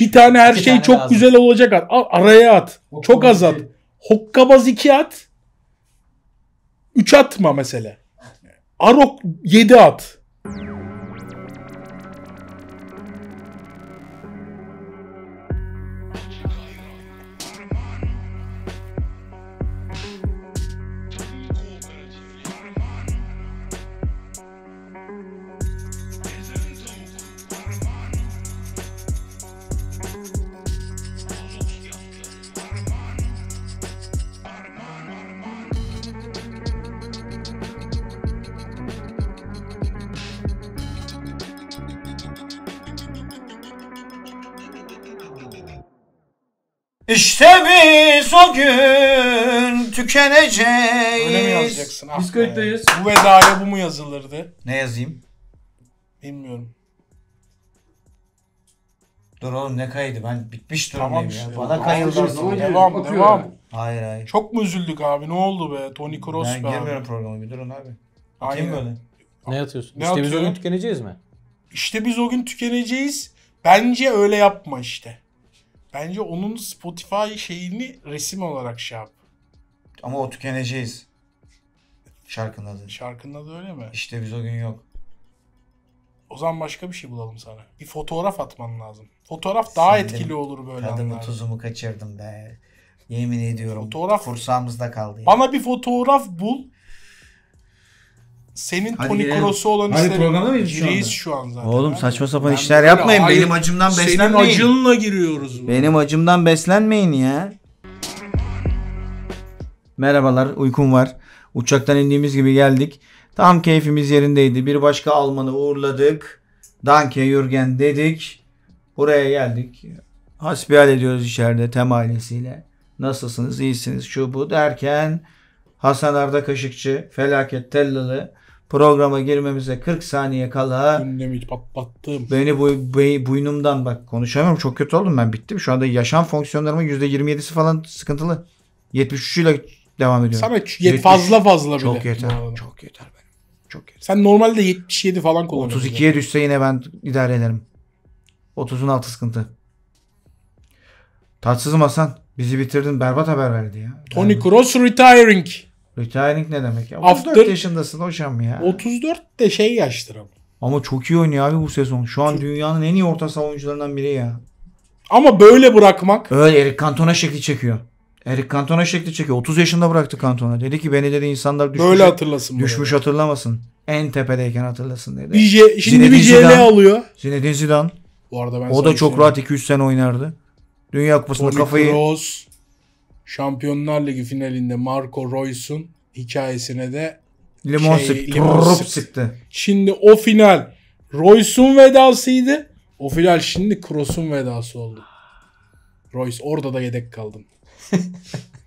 Bir tane her şey tane çok lazım. güzel olacak at. Al, araya at. Hokkabaz çok az at. Hokkabaz 2 at. 3 atma mesela. Arok 7 at. biz o gün tükeneceğiz. Öyle mi yazacaksın? Ah Bu vedaya bu mu yazılırdı? Ne yazayım? Bilmiyorum. Dur oğlum ne kaydı ben bitmiş durumdayım Tamam işte. ya. Bana kayıldı. Tamam, Devam devam. Hayır hayır. Çok mu üzüldük abi? Ne oldu be? Tony Cross ben be girmiyorum abi. bir durun abi. Kim böyle? Ne yatıyorsun? Ne işte biz o gün tükeneceğiz mi? İşte biz o gün tükeneceğiz. Bence öyle yapma işte. Bence onun Spotify şeyini resim olarak şey yap. Ama o tükeneceğiz. Şarkının adı. Şarkının adı öyle mi? İşte biz o gün yok. O zaman başka bir şey bulalım sana. Bir fotoğraf atman lazım. Fotoğraf daha etkili olur böyle Tadımı anlarda. tuzumu kaçırdım be. Yemin ediyorum. Fotoğraf. Kursağımızda kaldı. ya. Bana bir fotoğraf bul senin Hadi Tony gelelim. olan Hadi programda mıyız şu şu an zaten. Oğlum saçma sapan Ben işler yapmayın. Benim acımdan Senin acınla giriyoruz. bu. Benim acımdan beslenmeyin ya. Merhabalar, uykum var. Uçaktan indiğimiz gibi geldik. Tam keyfimiz yerindeydi. Bir başka Alman'ı uğurladık. Danke Jürgen dedik. Buraya geldik. Hasbihal ediyoruz içeride Tem ailesiyle. Nasılsınız, iyisiniz, şu bu derken Hasan Arda Kaşıkçı, felaket tellalı Programa girmemize 40 saniye kala Gündemi patlattım. beni bu, bu, buynumdan bak konuşamıyorum. Çok kötü oldum ben bittim. Şu anda yaşam fonksiyonlarımın %27'si falan sıkıntılı. 73 ile devam ediyorum. Samet yet- fazla fazla bile. Çok yeter. Çok yeter benim. Çok yeter. Sen normalde 77 falan kullanıyorsun. 32'ye düşse yine ben idare ederim. 30'un altı sıkıntı. Tatsızım Hasan. Bizi bitirdin. Berbat haber verdi ya. Tony Cross retiring. Retiring ne demek ya? 34 After, yaşındasın hocam ya. 34 de şey yaştır ama. Ama çok iyi oynuyor abi bu sezon. Şu an dünyanın en iyi orta saha oyuncularından biri ya. Ama böyle bırakmak. Öyle Erik Cantona şekli çekiyor. Erik Cantona şekli çekiyor. 30 yaşında bıraktı Cantona. Dedi ki beni dedi insanlar düşmüş. Böyle hatırlasın. Düşmüş böyle. hatırlamasın. En tepedeyken hatırlasın dedi. Bir, şimdi bir CL alıyor. Zinedine Zidane. Bu arada ben o da çok şey rahat 2-3 sene oynardı. Dünya Kupası'nda kafayı Kroos. Şampiyonlar Ligi finalinde Marco Reus'un hikayesine de limon şey, sıktı. Limon sıktı. Şimdi o final Reus'un vedasıydı. O final şimdi Kroos'un vedası oldu. Royce orada da yedek kaldın.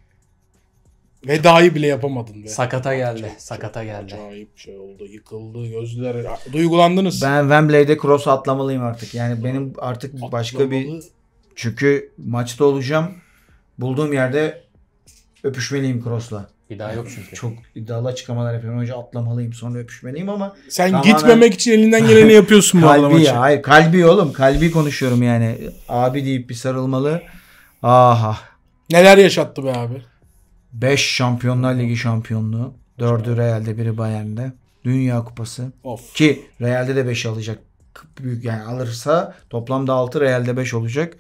Vedayı bile yapamadın be. Sakata geldi. Çok, sakata çok geldi. Acayip şey oldu. Yıkıldı. Gözler duygulandınız. Ben Wembley'de cross atlamalıyım artık. Yani benim artık Atlamalı. başka bir çünkü maçta olacağım. Bulduğum yerde öpüşmeliyim Cross'la. Bir daha yok çünkü. Çok iddialı açıklamalar yapıyorum. Önce atlamalıyım sonra öpüşmeliyim ama. Sen tamamen... gitmemek için elinden geleni yapıyorsun bu kalbi, için. Hayır kalbi oğlum. Kalbi konuşuyorum yani. Abi deyip bir sarılmalı. Aha. Neler yaşattı be abi? 5 Şampiyonlar Ligi şampiyonluğu. dördü Real'de biri Bayern'de. Dünya Kupası. Of. Ki Real'de de 5 alacak. Büyük yani alırsa toplamda 6 Real'de 5 olacak.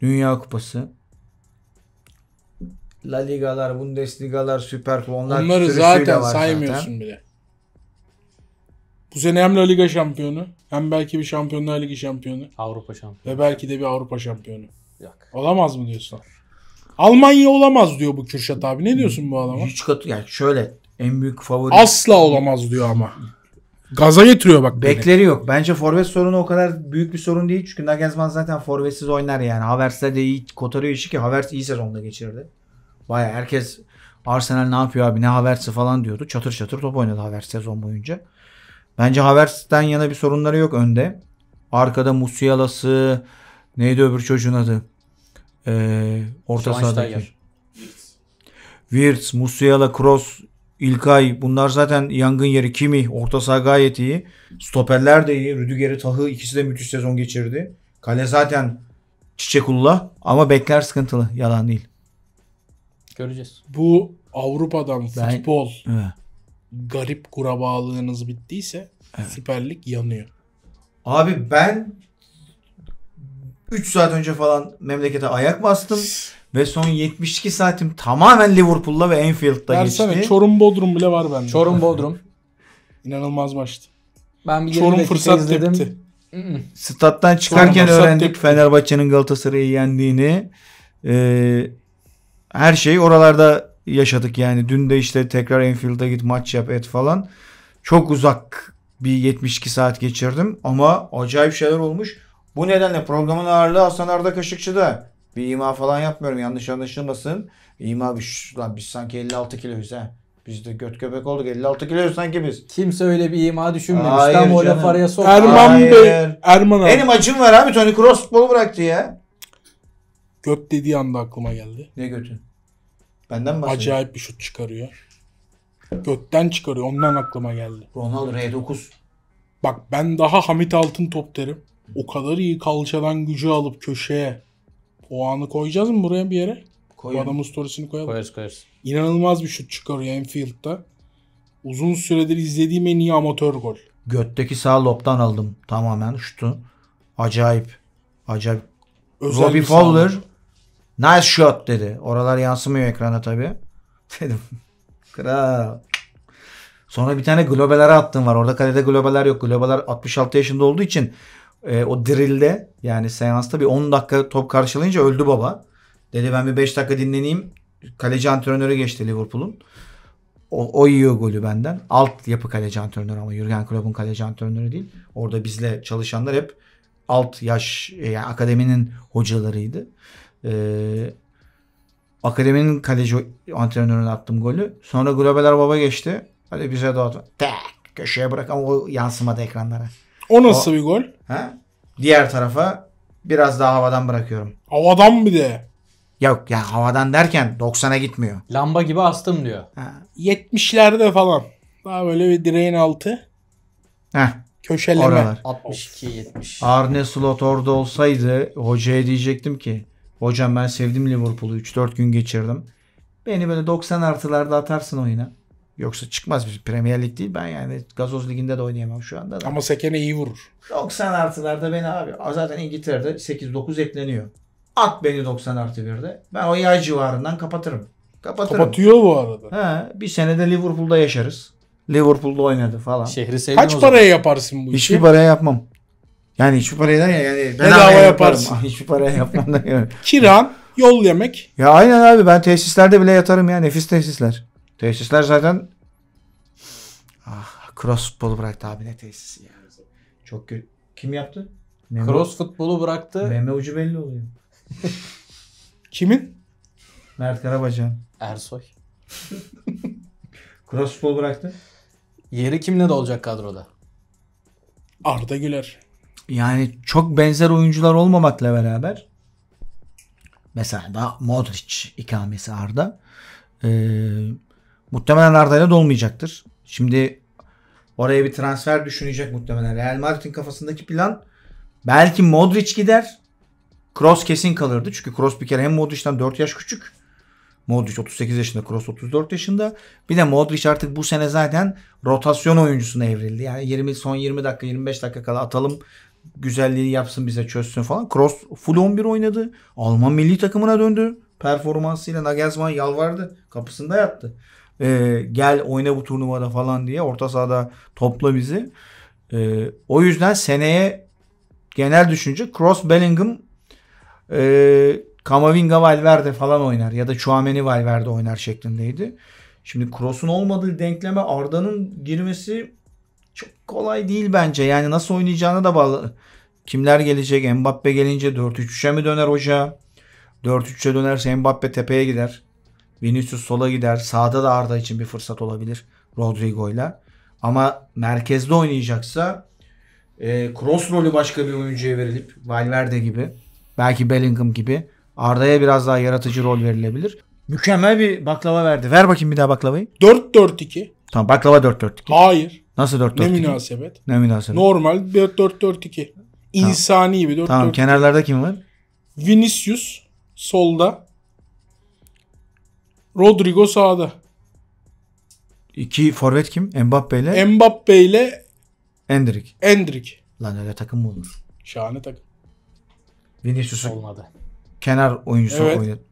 Dünya Kupası. La Liga'lar, Bundesliga'lar, Süper Kupalar. Onları zaten saymıyorsun zaten. bile. Bu sene hem La Liga şampiyonu hem belki bir Şampiyonlar Ligi şampiyonu. Avrupa şampiyonu. Ve belki de bir Avrupa şampiyonu. Yok. Olamaz mı diyorsun? Almanya olamaz diyor bu Kürşat abi. Ne diyorsun bu adama? Hiç katı yani şöyle en büyük favori. Asla olamaz diyor ama. Gaza getiriyor bak. Bekleri beni. yok. Bence forvet sorunu o kadar büyük bir sorun değil. Çünkü Nagelsmann zaten forvetsiz oynar yani. Havers'le de iyi kotarıyor işi ki Havers iyi sezonda geçirdi. Baya herkes Arsenal ne yapıyor abi ne Havertz'i falan diyordu. Çatır çatır top oynadı Havertz sezon boyunca. Bence Havertz'ten yana bir sorunları yok önde. Arkada Musiala'sı neydi öbür çocuğun adı? Ee, orta sahadaki. Wirtz, Musiala, Kroos, İlkay bunlar zaten yangın yeri. Kimi orta saha gayet iyi. Stoperler de iyi. Rüdiger'i Tahı ikisi de müthiş sezon geçirdi. Kale zaten çiçekullah ama bekler sıkıntılı. Yalan değil. Göreceğiz. Bu Avrupa'dan ben... futbol evet. garip kurabağlığınız bittiyse evet. Süper Lig yanıyor. Abi ben 3 saat önce falan memlekete ayak bastım. Ve son 72 saatim tamamen Liverpool'la ve Enfield'da Versene, geçti. Çorum Bodrum bile var bende. Çorum Bodrum. İnanılmaz maçtı. Ben bir Çorum fırsat izledim. tepti. Stat'tan çıkarken Çorum öğrendik Fenerbahçe'nin Galatasaray'ı yendiğini. Ee, her şeyi oralarda yaşadık yani. Dün de işte tekrar Enfield'a git maç yap et falan. Çok uzak bir 72 saat geçirdim ama acayip şeyler olmuş. Bu nedenle programın ağırlığı Hasan Arda Kaşıkçı'da. Bir ima falan yapmıyorum yanlış anlaşılmasın. İma bir lan biz sanki 56 kiloyuz ha. Biz de göt köpek olduk 56 kiloyuz sanki biz. Kimse öyle bir ima düşünmemiş. Hayır Tam o laf araya soktu. Erman Hayır. Bey. Erman abi. Benim acım var abi Tony Cross futbolu bıraktı ya. Göt dediği anda aklıma geldi. Ne götü? Benden mi Acayip bir şut çıkarıyor. Götten çıkarıyor. Ondan aklıma geldi. Ronaldo R9. Bak ben daha Hamit Altın top derim. O kadar iyi kalçadan gücü alıp köşeye. O anı koyacağız mı buraya bir yere? Koyun. Bu adamın storiesini koyalım. Koyarız koyarız. İnanılmaz bir şut çıkarıyor Enfield'da. Uzun süredir izlediğim en iyi amatör gol. Götteki sağ lobdan aldım tamamen şutu. Acayip. Acayip. Özel Robbie Fowler sağlık. Nice shot dedi. Oralar yansımıyor ekrana tabi. Dedim. Kral. Sonra bir tane globelere attım var. Orada kalede globeler yok. Globeler 66 yaşında olduğu için e, o drillde yani seansta bir 10 dakika top karşılayınca öldü baba. Dedi ben bir 5 dakika dinleneyim. Kaleci antrenörü geçti Liverpool'un. O, o yiyor golü benden. Alt yapı kaleci antrenörü ama Jurgen Klopp'un kaleci antrenörü değil. Orada bizle çalışanlar hep alt yaş e, yani akademinin hocalarıydı. Ee, akademinin kaleci antrenörüne attım golü. Sonra Globeler Baba geçti. Hadi bize doğdu. Tek köşeye bırak ama o yansımadı ekranlara. O nasıl o, bir gol? Ha? Diğer tarafa biraz daha havadan bırakıyorum. Havadan mı de. Yok ya havadan derken 90'a gitmiyor. Lamba gibi astım diyor. Ha. 70'lerde falan. Daha böyle bir direğin altı. Heh. Köşeleme. 62 70. Arne Slot orada olsaydı hocaya diyecektim ki Hocam ben sevdim Liverpool'u 3-4 gün geçirdim. Beni böyle 90 artılarda atarsın oyuna. Yoksa çıkmaz bir Premier Lig değil. Ben yani Gazoz Ligi'nde de oynayamam şu anda da. Ama Sekene iyi vurur. 90 artılarda beni abi. Zaten İngiltere'de 8-9 ekleniyor. At beni 90 artı 1'de. Ben o yay civarından kapatırım. Kapatırım. Kapatıyor bu arada. He, bir senede Liverpool'da yaşarız. Liverpool'da oynadı falan. Şehri sevdim Kaç paraya yaparsın bu işi? Hiçbir paraya yapmam. Yani hiçbir parayla yani ben bedava yaparsın. Yaparım. Hiçbir paraya yapmam da yani. Kiran, yol yemek. Ya aynen abi ben tesislerde bile yatarım ya nefis tesisler. Tesisler zaten ah, cross futbolu bıraktı abi ne tesisi ya. Çok kötü. Kim yaptı? Meme, cross futbolu bıraktı. Meme ucu belli oluyor. Kimin? Mert Karabacan. Ersoy. cross futbolu bıraktı. Yeri kimle de olacak kadroda? Arda Güler yani çok benzer oyuncular olmamakla beraber mesela da Modric ikamesi Arda e, muhtemelen Arda dolmayacaktır. Şimdi oraya bir transfer düşünecek muhtemelen. Real Madrid'in kafasındaki plan belki Modric gider. Kroos kesin kalırdı. Çünkü Kroos bir kere hem Modric'ten 4 yaş küçük. Modric 38 yaşında, Kroos 34 yaşında. Bir de Modric artık bu sene zaten rotasyon oyuncusuna evrildi. Yani 20 son 20 dakika, 25 dakika kala atalım güzelliği yapsın bize çözsün falan. Cross full 11 oynadı. Alman milli takımına döndü. Performansıyla Nagelsmann yalvardı. Kapısında yattı. Ee, gel oyna bu turnuvada falan diye orta sahada topla bizi. Ee, o yüzden seneye genel düşünce Cross Bellingham e, Kamavinga Valverde falan oynar ya da Chouameni Valverde oynar şeklindeydi. Şimdi Cross'un olmadığı denkleme Arda'nın girmesi çok kolay değil bence. Yani nasıl oynayacağına da bağlı. Kimler gelecek? Mbappe gelince 4-3-3'e mi döner hoca? 4-3'e dönerse Mbappe tepeye gider. Vinicius sola gider. Sağda da Arda için bir fırsat olabilir. Rodrigo ile. Ama merkezde oynayacaksa e, cross rolü başka bir oyuncuya verilip Valverde gibi belki Bellingham gibi Arda'ya biraz daha yaratıcı rol verilebilir. Mükemmel bir baklava verdi. Ver bakayım bir daha baklavayı. 4-4-2. Tamam baklava 4-4-2. Hayır. Nasıl 4-4-2? Ne münasebet. Ne münasebet. Normal 4-4-2. İnsani tamam. bir 4 4 Tamam kenarlarda kim var? Vinicius solda. Rodrigo sağda. İki forvet kim? Mbappe ile? Mbappe ile Endrick. Endrick. Lan öyle takım mı olur? Şahane takım. Vinicius olmadı. Kenar oyuncusu evet. oynadı.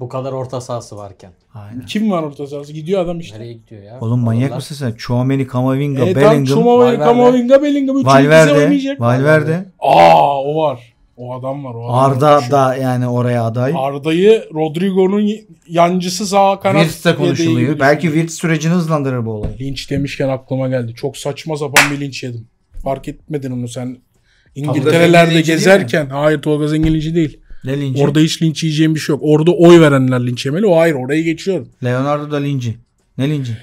Bu kadar orta sahası varken. Aynen. Kim var orta sahası? Gidiyor adam işte. Nereye gidiyor ya? Oğlum manyak mısın sen? Chouameni, Kamavinga, e, Bellingham. Chouameni, Kamavinga, Bellingham. Üçüncü Valverde. Oynayacak. Valverde. Aa o var. O adam var. O adam Arda var. da yani oraya aday. Arda'yı Rodrigo'nun yancısı sağ kanat. Wirtz de konuşuluyor. Belki Wirtz sürecini hızlandırır bu olay. Linç demişken aklıma geldi. Çok saçma sapan bir linç yedim. Fark etmedin onu sen. İngiltere'lerde gezerken. Hayır Tolga Zenginci değil. Ne linci? Orada hiç linç yiyeceğim bir şey yok. Orada oy verenler linç yemeli. O hayır orayı geçiyorum. Leonardo da linci. Ne linci?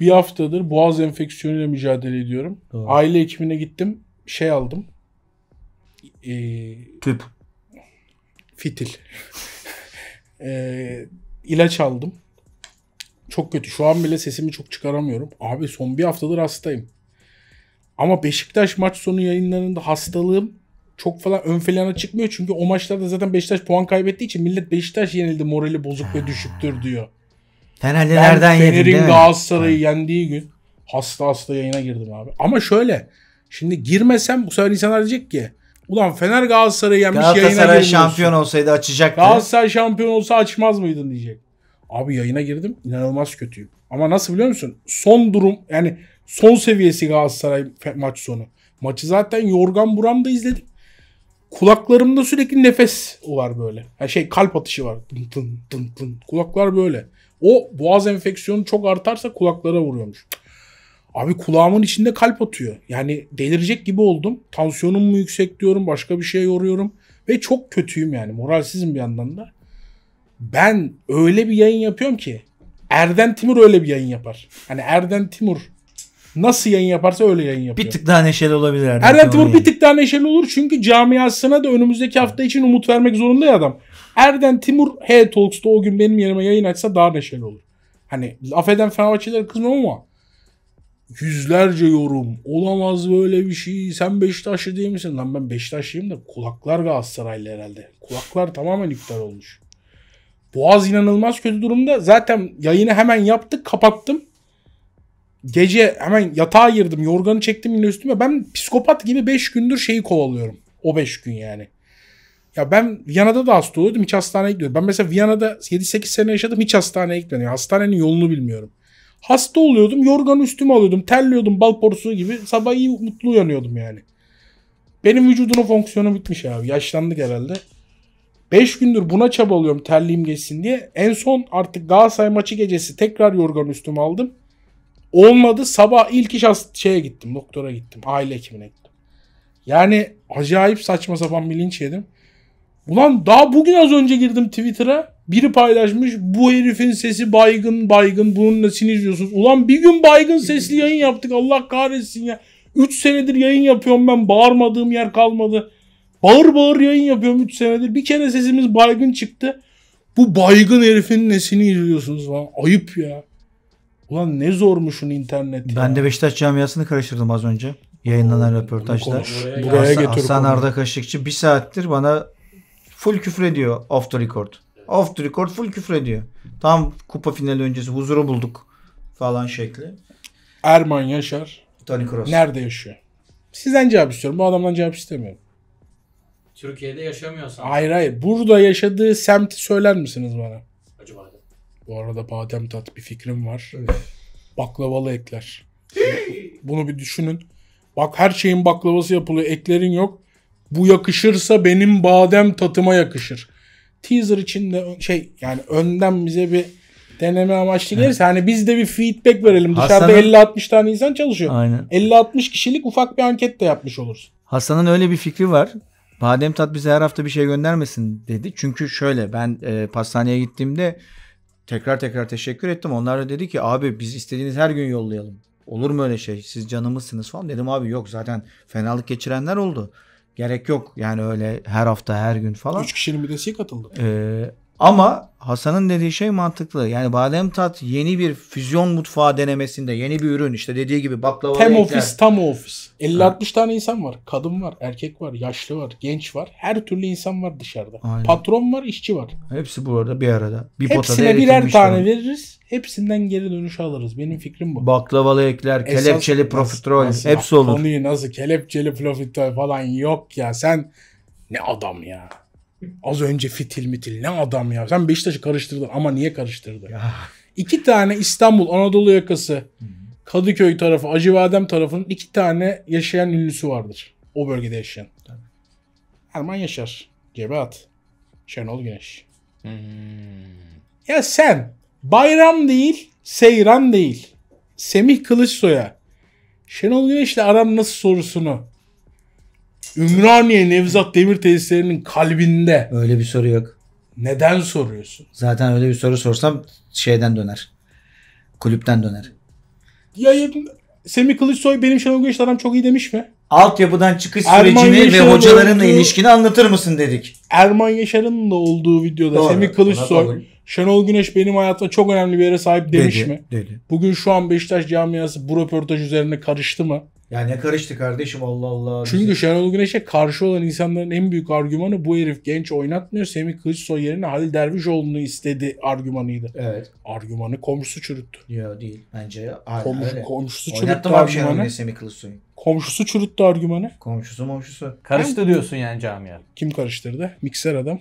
Bir haftadır boğaz enfeksiyonuyla mücadele ediyorum. Doğru. Aile hekimine gittim. Şey aldım. Ee, Tüp. Fitil. ee, ilaç aldım. Çok kötü. Şu an bile sesimi çok çıkaramıyorum. Abi son bir haftadır hastayım. Ama Beşiktaş maç sonu yayınlarında hastalığım çok falan ön plana çıkmıyor. Çünkü o maçlarda zaten Beşiktaş puan kaybettiği için millet Beşiktaş yenildi morali bozuk ve düşüktür diyor. Fenerlilerden yedin değil mi? Fener'in Galatasaray'ı yendiği gün hasta hasta yayına girdim abi. Ama şöyle şimdi girmesem bu sefer insanlar diyecek ki ulan Fener Galatasaray'ı yenmiş Galatasaray yayına girmiyorsun. Galatasaray şampiyon olsaydı açacaktı. Galatasaray şampiyon olsa açmaz mıydın diyecek. Abi yayına girdim inanılmaz kötüyüm. Ama nasıl biliyor musun? Son durum yani son seviyesi Galatasaray maç sonu. Maçı zaten yorgan buramda izledik kulaklarımda sürekli nefes var böyle. Yani şey kalp atışı var. Tın tın tın tın. Kulaklar böyle. O boğaz enfeksiyonu çok artarsa kulaklara vuruyormuş. Abi kulağımın içinde kalp atıyor. Yani delirecek gibi oldum. Tansiyonum mu yüksek diyorum. Başka bir şeye yoruyorum. Ve çok kötüyüm yani. Moralsizim bir yandan da. Ben öyle bir yayın yapıyorum ki Erden Timur öyle bir yayın yapar. Hani Erden Timur Nasıl yayın yaparsa öyle yayın yapıyor. Bir tık daha neşeli olabilir Erden Timur. bir tık daha neşeli olur çünkü camiasına da önümüzdeki hafta için umut vermek zorunda ya adam. Erden Timur Hey Talks'ta o gün benim yerime yayın açsa daha neşeli olur. Hani affeden Fenerbahçelere kızmam ama yüzlerce yorum. Olamaz böyle bir şey. Sen Beşiktaşlı değil misin? Lan ben Beşiktaşlıyım da kulaklar Galatasaraylı herhalde. Kulaklar tamamen iptal olmuş. Boğaz inanılmaz kötü durumda. Zaten yayını hemen yaptık kapattım. Gece hemen yatağa girdim. Yorganı çektim yine üstüme. Ben psikopat gibi 5 gündür şeyi kovalıyorum. O 5 gün yani. Ya ben Viyana'da da hasta oluyordum. Hiç hastaneye gitmiyordum. Ben mesela Viyana'da 7-8 sene yaşadım. Hiç hastaneye gitmiyordum. hastanenin yolunu bilmiyorum. Hasta oluyordum. Yorganı üstüme alıyordum. Terliyordum bal porsuğu gibi. Sabah iyi mutlu uyanıyordum yani. Benim vücudun fonksiyonu bitmiş abi. Yaşlandık herhalde. 5 gündür buna çabalıyorum terliğim geçsin diye. En son artık Galatasaray maçı gecesi tekrar yorgan üstüme aldım. Olmadı sabah ilk iş şeye gittim doktora gittim aile hekimine gittim. Yani acayip saçma sapan bir linç yedim. Ulan daha bugün az önce girdim Twitter'a biri paylaşmış bu herifin sesi baygın baygın bunun nesini izliyorsunuz. Ulan bir gün baygın sesli yayın yaptık Allah kahretsin ya. 3 senedir yayın yapıyorum ben bağırmadığım yer kalmadı. Bağır bağır yayın yapıyorum 3 senedir. Bir kere sesimiz baygın çıktı. Bu baygın herifin nesini izliyorsunuz falan. Ayıp ya. Ulan ne zormuşun internet ya. Ben de Beşiktaş camiasını karıştırdım az önce. Yayınlanan Oo, röportajda. Buraya, getir Hasan konuyu. Arda Kaşıkçı bir saattir bana full küfür ediyor off the record. Off the record full küfür ediyor. Tam kupa finali öncesi huzuru bulduk falan şekli. Erman Yaşar. Tony Kroos. Nerede yaşıyor? Sizden cevap istiyorum. Bu adamdan cevap istemiyorum. Türkiye'de yaşamıyorsan. Hayır hayır. Burada yaşadığı semti söyler misiniz bana? Bu arada badem tat bir fikrim var. Öf. Baklavalı ekler. Bunu bir düşünün. Bak her şeyin baklavası yapılıyor. Eklerin yok. Bu yakışırsa benim badem tatıma yakışır. Teaser için de şey yani önden bize bir deneme amaçlı gelirse hani biz de bir feedback verelim. Dışarıda Hasan'ın- 50-60 tane insan çalışıyor. Aynen. 50-60 kişilik ufak bir anket de yapmış oluruz. Hasan'ın öyle bir fikri var. Badem Tat bize her hafta bir şey göndermesin dedi. Çünkü şöyle ben e, pastaneye gittiğimde tekrar tekrar teşekkür ettim. Onlar da dedi ki abi biz istediğiniz her gün yollayalım. Olur mu öyle şey? Siz canımızsınız falan. Dedim abi yok zaten fenalık geçirenler oldu. Gerek yok yani öyle her hafta her gün falan. Üç kişinin bir desteği katıldı. Ee, ama Hasan'ın dediği şey mantıklı. Yani badem tat yeni bir füzyon mutfağı denemesinde yeni bir ürün işte dediği gibi baklava Tam ofis tam ofis. 50-60 tane insan var. Kadın var, erkek var, yaşlı var, genç var. Her türlü insan var dışarıda. Aynen. Patron var, işçi var. Hepsi burada bir arada. Bir Hepsine birer tane var. veririz. Hepsinden geri dönüş alırız. Benim fikrim bu. Baklavalı ekler, Esas, kelepçeli profiterol hepsi bak, olur. Konuyu nasıl kelepçeli profiterol falan yok ya. Sen ne adam ya. Az önce fitil mitil ne adam ya. Sen Beşiktaş'ı karıştırdın ama niye karıştırdın? Ya. İki tane İstanbul Anadolu yakası Kadıköy tarafı Acıbadem tarafının iki tane yaşayan ünlüsü vardır. O bölgede yaşayan. Tabii. Erman Yaşar, Cebat, Şenol Güneş. Hmm. Ya sen bayram değil, seyran değil. Semih Kılıçsoy'a Şenol Güneş'le aram nasıl sorusunu Ümraniye Nevzat Demir tesislerinin kalbinde. Öyle bir soru yok. Neden soruyorsun? Zaten öyle bir soru sorsam şeyden döner. Kulüpten döner. Ya Semih Kılıçsoy benim Şenol Güneş'le aram çok iyi demiş mi? Altyapıdan çıkış Erman sürecini ve hocalarının olduğu, ilişkini anlatır mısın dedik. Erman Yaşar'ın da olduğu videoda Doğru, Semih Kılıçsoy Şenol Güneş benim hayatta çok önemli bir yere sahip demiş dedi, mi? Dedi. Bugün şu an Beşiktaş camiası bu röportaj üzerine karıştı mı? Ya ne karıştı kardeşim Allah Allah. Çünkü Şenol Güneş'e karşı olan insanların en büyük argümanı bu herif genç oynatmıyor. Semih Kılıçsoy yerine Halil Dervişoğlu'nu istedi argümanıydı. Evet. Argümanı komşusu çürüttü. Ya değil bence Komşu, komşusu çürüttü Oynattım abi Şenol argümanı. Semih Kılıçsoy'u. Komşusu çürüttü argümanı. Komşusu momşusu. Karıştı diyorsun yani camia. Kim karıştırdı? Mikser adam.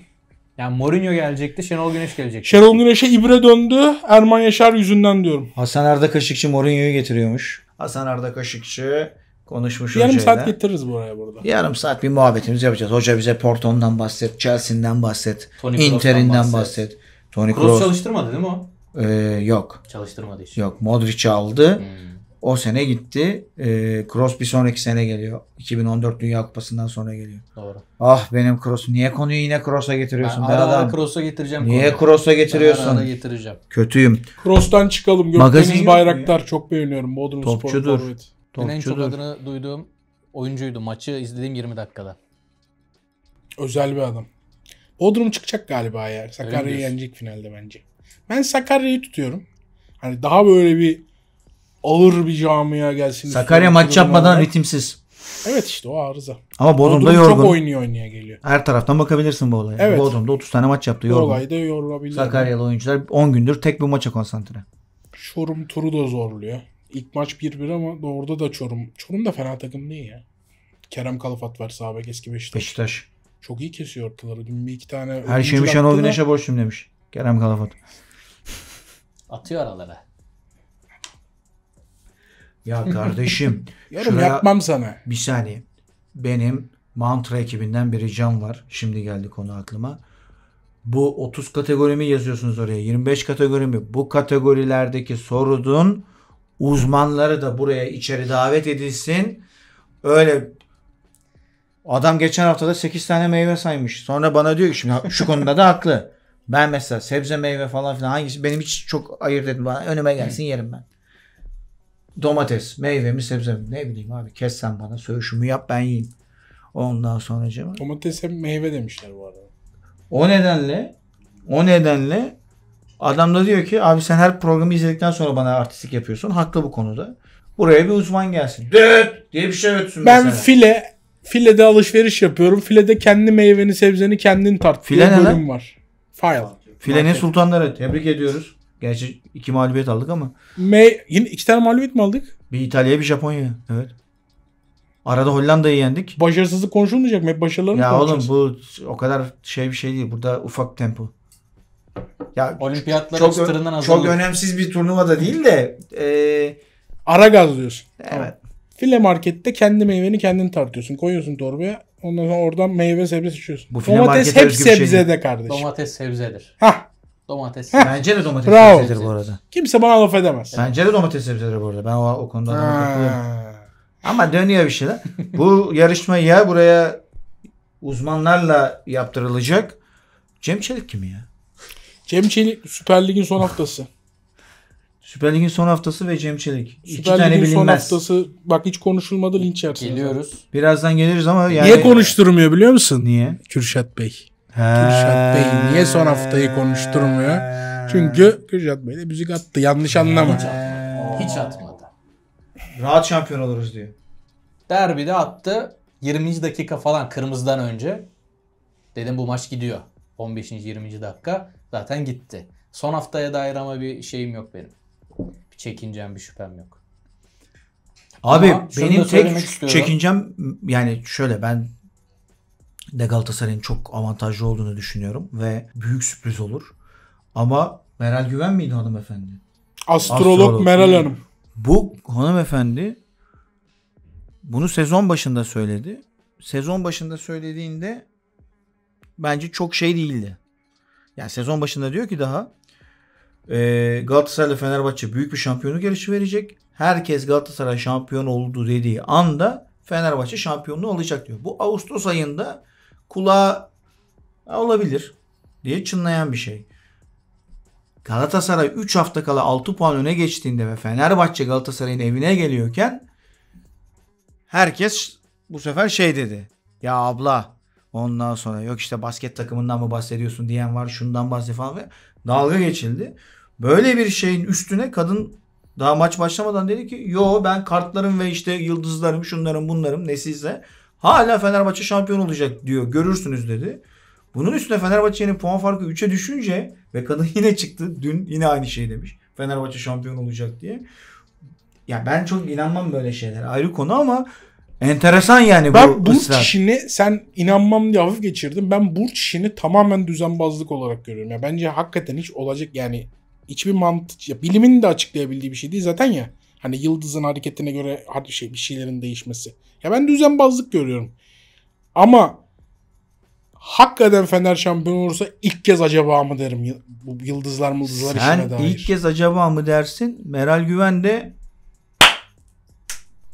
Yani Mourinho gelecekti, Şenol Güneş gelecekti. Şenol Güneş'e ibre döndü. Erman Yaşar yüzünden diyorum. Hasan Arda Kaşıkçı Mourinho'yu getiriyormuş. Hasan Arda Kaşıkçı konuşmuş Yarım saat getiririz buraya burada. Yarım saat bir muhabbetimiz yapacağız. Hoca bize Porto'ndan bahset, Chelsea'nden bahset, Tony Inter'inden bahset. bahset. Tony Kroos çalıştırmadı değil mi o? Ee, yok. Çalıştırmadı hiç. Yok. Modric aldı. Hmm. O sene gitti. E, ee, Cross bir sonraki sene geliyor. 2014 Dünya Kupası'ndan sonra geliyor. Doğru. Ah benim Cross. Niye konuyu yine Cross'a getiriyorsun? Ben ara Cross'a getireceğim. Niye Cross'a getiriyorsun? Ben ara getireceğim. Kötüyüm. Cross'tan çıkalım. Magazin Bayraktar çok beğeniyorum. Bodrum Topçudur. Spor Topçudur. en çok adını duyduğum oyuncuydu. Maçı izlediğim 20 dakikada. Özel bir adam. Bodrum çıkacak galiba ya. Sakarya'yı yenecek finalde bence. Ben Sakarya'yı tutuyorum. Hani daha böyle bir ağır bir camia gelsin. Sakarya maç yapmadan olarak. ritimsiz. Evet işte o arıza. Ama Bodrum'da Bodrum yorgun. çok oynuyor oynaya geliyor. Her taraftan bakabilirsin bu olaya. Evet. Bodrum'da 30 tane maç yaptı yorgun. Bu olayda yorulabilir. Sakaryalı oyuncular 10 gündür tek bir maça konsantre. Çorum turu da zorluyor. İlk maç 1-1 ama orada da Çorum. Çorum da fena takım değil ya. Kerem Kalafat var sağ eski Beşiktaş. Beşiktaş. Çok iyi kesiyor ortaları. Dün bir iki tane... Her şeyimi Şenol Güneş'e borçluyum demiş. Kerem Kalafat. Atıyor aralara. Ya kardeşim. Yorum şuraya, yapmam sana. Bir saniye. Benim mantra ekibinden bir ricam var. Şimdi geldi konu aklıma. Bu 30 kategorimi yazıyorsunuz oraya. 25 kategorimi. Bu kategorilerdeki sorudun uzmanları da buraya içeri davet edilsin. Öyle adam geçen haftada 8 tane meyve saymış. Sonra bana diyor ki şimdi şu konuda da haklı. Ben mesela sebze meyve falan filan hangisi benim hiç çok ayırt etmem. Önüme gelsin yerim ben domates, meyve mi sebze mi ne bileyim abi kes sen bana söğüşümü yap ben yiyeyim. Ondan sonra cevap. Domates hem meyve demişler bu arada. O nedenle o nedenle adam da diyor ki abi sen her programı izledikten sonra bana artistik yapıyorsun. Haklı bu konuda. Buraya bir uzman gelsin. Düt diye bir şey ötsün Ben mesela. file filede alışveriş yapıyorum. Filede kendi meyveni sebzeni kendin tart. File ne bölüm lan? var. File. Filenin Market. sultanları tebrik ediyoruz. Gerçi iki mağlubiyet aldık ama. Me yine iki tane mağlubiyet mi aldık? Bir İtalya bir Japonya. Evet. Arada Hollanda'yı yendik. Başarısızlık konuşulmayacak mı? Hep başarılarını Ya oğlum bu o kadar şey bir şey değil. Burada ufak tempo. Ya Olimpiyatlar çok, açısından azalıyor. Çok önemsiz bir turnuva da değil de e... ara gaz diyorsun. Evet. File markette kendi meyveni kendin tartıyorsun. Koyuyorsun torbaya. Ondan sonra oradan meyve sebze seçiyorsun. Bu Domates hep sebze şey de kardeşim. Domates sebzedir. Hah Domates. Bence de domates Bravo. sebzedir bu arada. Kimse bana laf edemez. Bence de domates sebzedir bu arada. Ben o, o konuda Ama dönüyor bir şeyler. bu yarışma ya buraya uzmanlarla yaptırılacak. Cem Çelik kim ya? Cem Çelik Süper Lig'in son haftası. Süper Lig'in son haftası ve Cem Çelik. Süper İki tane bilinmez. son haftası bak hiç konuşulmadı linç yersin. Geliyoruz. Birazdan geliriz ama yani Niye konuşturmuyor biliyor musun? Niye? Kürşat Bey. Kürşat Bey niye son haftayı konuşturmuyor? Çünkü Kürşat Bey de müzik attı. Yanlış anlama. Hiç atmadı. Hiç atmadı. Rahat şampiyon oluruz diyor. Derbide attı. 20. dakika falan kırmızıdan önce. Dedim bu maç gidiyor. 15. 20. dakika zaten gitti. Son haftaya dair ama bir şeyim yok benim. Bir çekincem, bir şüphem yok. Abi Ama benim tek çekincem yani şöyle ben de Galatasaray'ın çok avantajlı olduğunu düşünüyorum ve büyük sürpriz olur. Ama Meral Güven miydi hanımefendi? Astrolog, Astrolog Meral Hanım. Bu hanımefendi bunu sezon başında söyledi. Sezon başında söylediğinde bence çok şey değildi. Yani sezon başında diyor ki daha e, ee, Galatasaray ile Fenerbahçe büyük bir şampiyonluk yarışı verecek. Herkes Galatasaray şampiyon oldu dediği anda Fenerbahçe şampiyonluğu alacak diyor. Bu Ağustos ayında kulağa olabilir diye çınlayan bir şey. Galatasaray 3 hafta kala 6 puan öne geçtiğinde ve Fenerbahçe Galatasaray'ın evine geliyorken herkes bu sefer şey dedi. Ya abla ondan sonra yok işte basket takımından mı bahsediyorsun diyen var şundan bahsediyor falan ve dalga geçildi. Böyle bir şeyin üstüne kadın daha maç başlamadan dedi ki yo ben kartlarım ve işte yıldızlarım şunlarım bunlarım nesiyse Hala Fenerbahçe şampiyon olacak diyor. Görürsünüz dedi. Bunun üstüne Fenerbahçe'nin puan farkı 3'e düşünce ve kadın yine çıktı. Dün yine aynı şey demiş. Fenerbahçe şampiyon olacak diye. Ya ben çok inanmam böyle şeyler. Ayrı konu ama enteresan yani ben bu Ben ısrar. işini sen inanmam diye hafif geçirdim. Ben burç işini tamamen düzenbazlık olarak görüyorum. Ya bence hakikaten hiç olacak yani hiçbir mantık ya bilimin de açıklayabildiği bir şey değil zaten ya. Hani yıldızın hareketine göre şey bir şeylerin değişmesi. Ya ben düzenbazlık görüyorum. Ama hakikaten Fener şampiyon olursa ilk kez acaba mı derim. Bu yıldızlar mıldızlar Sen işine dair. Sen ilk kez acaba mı dersin. Meral Güven de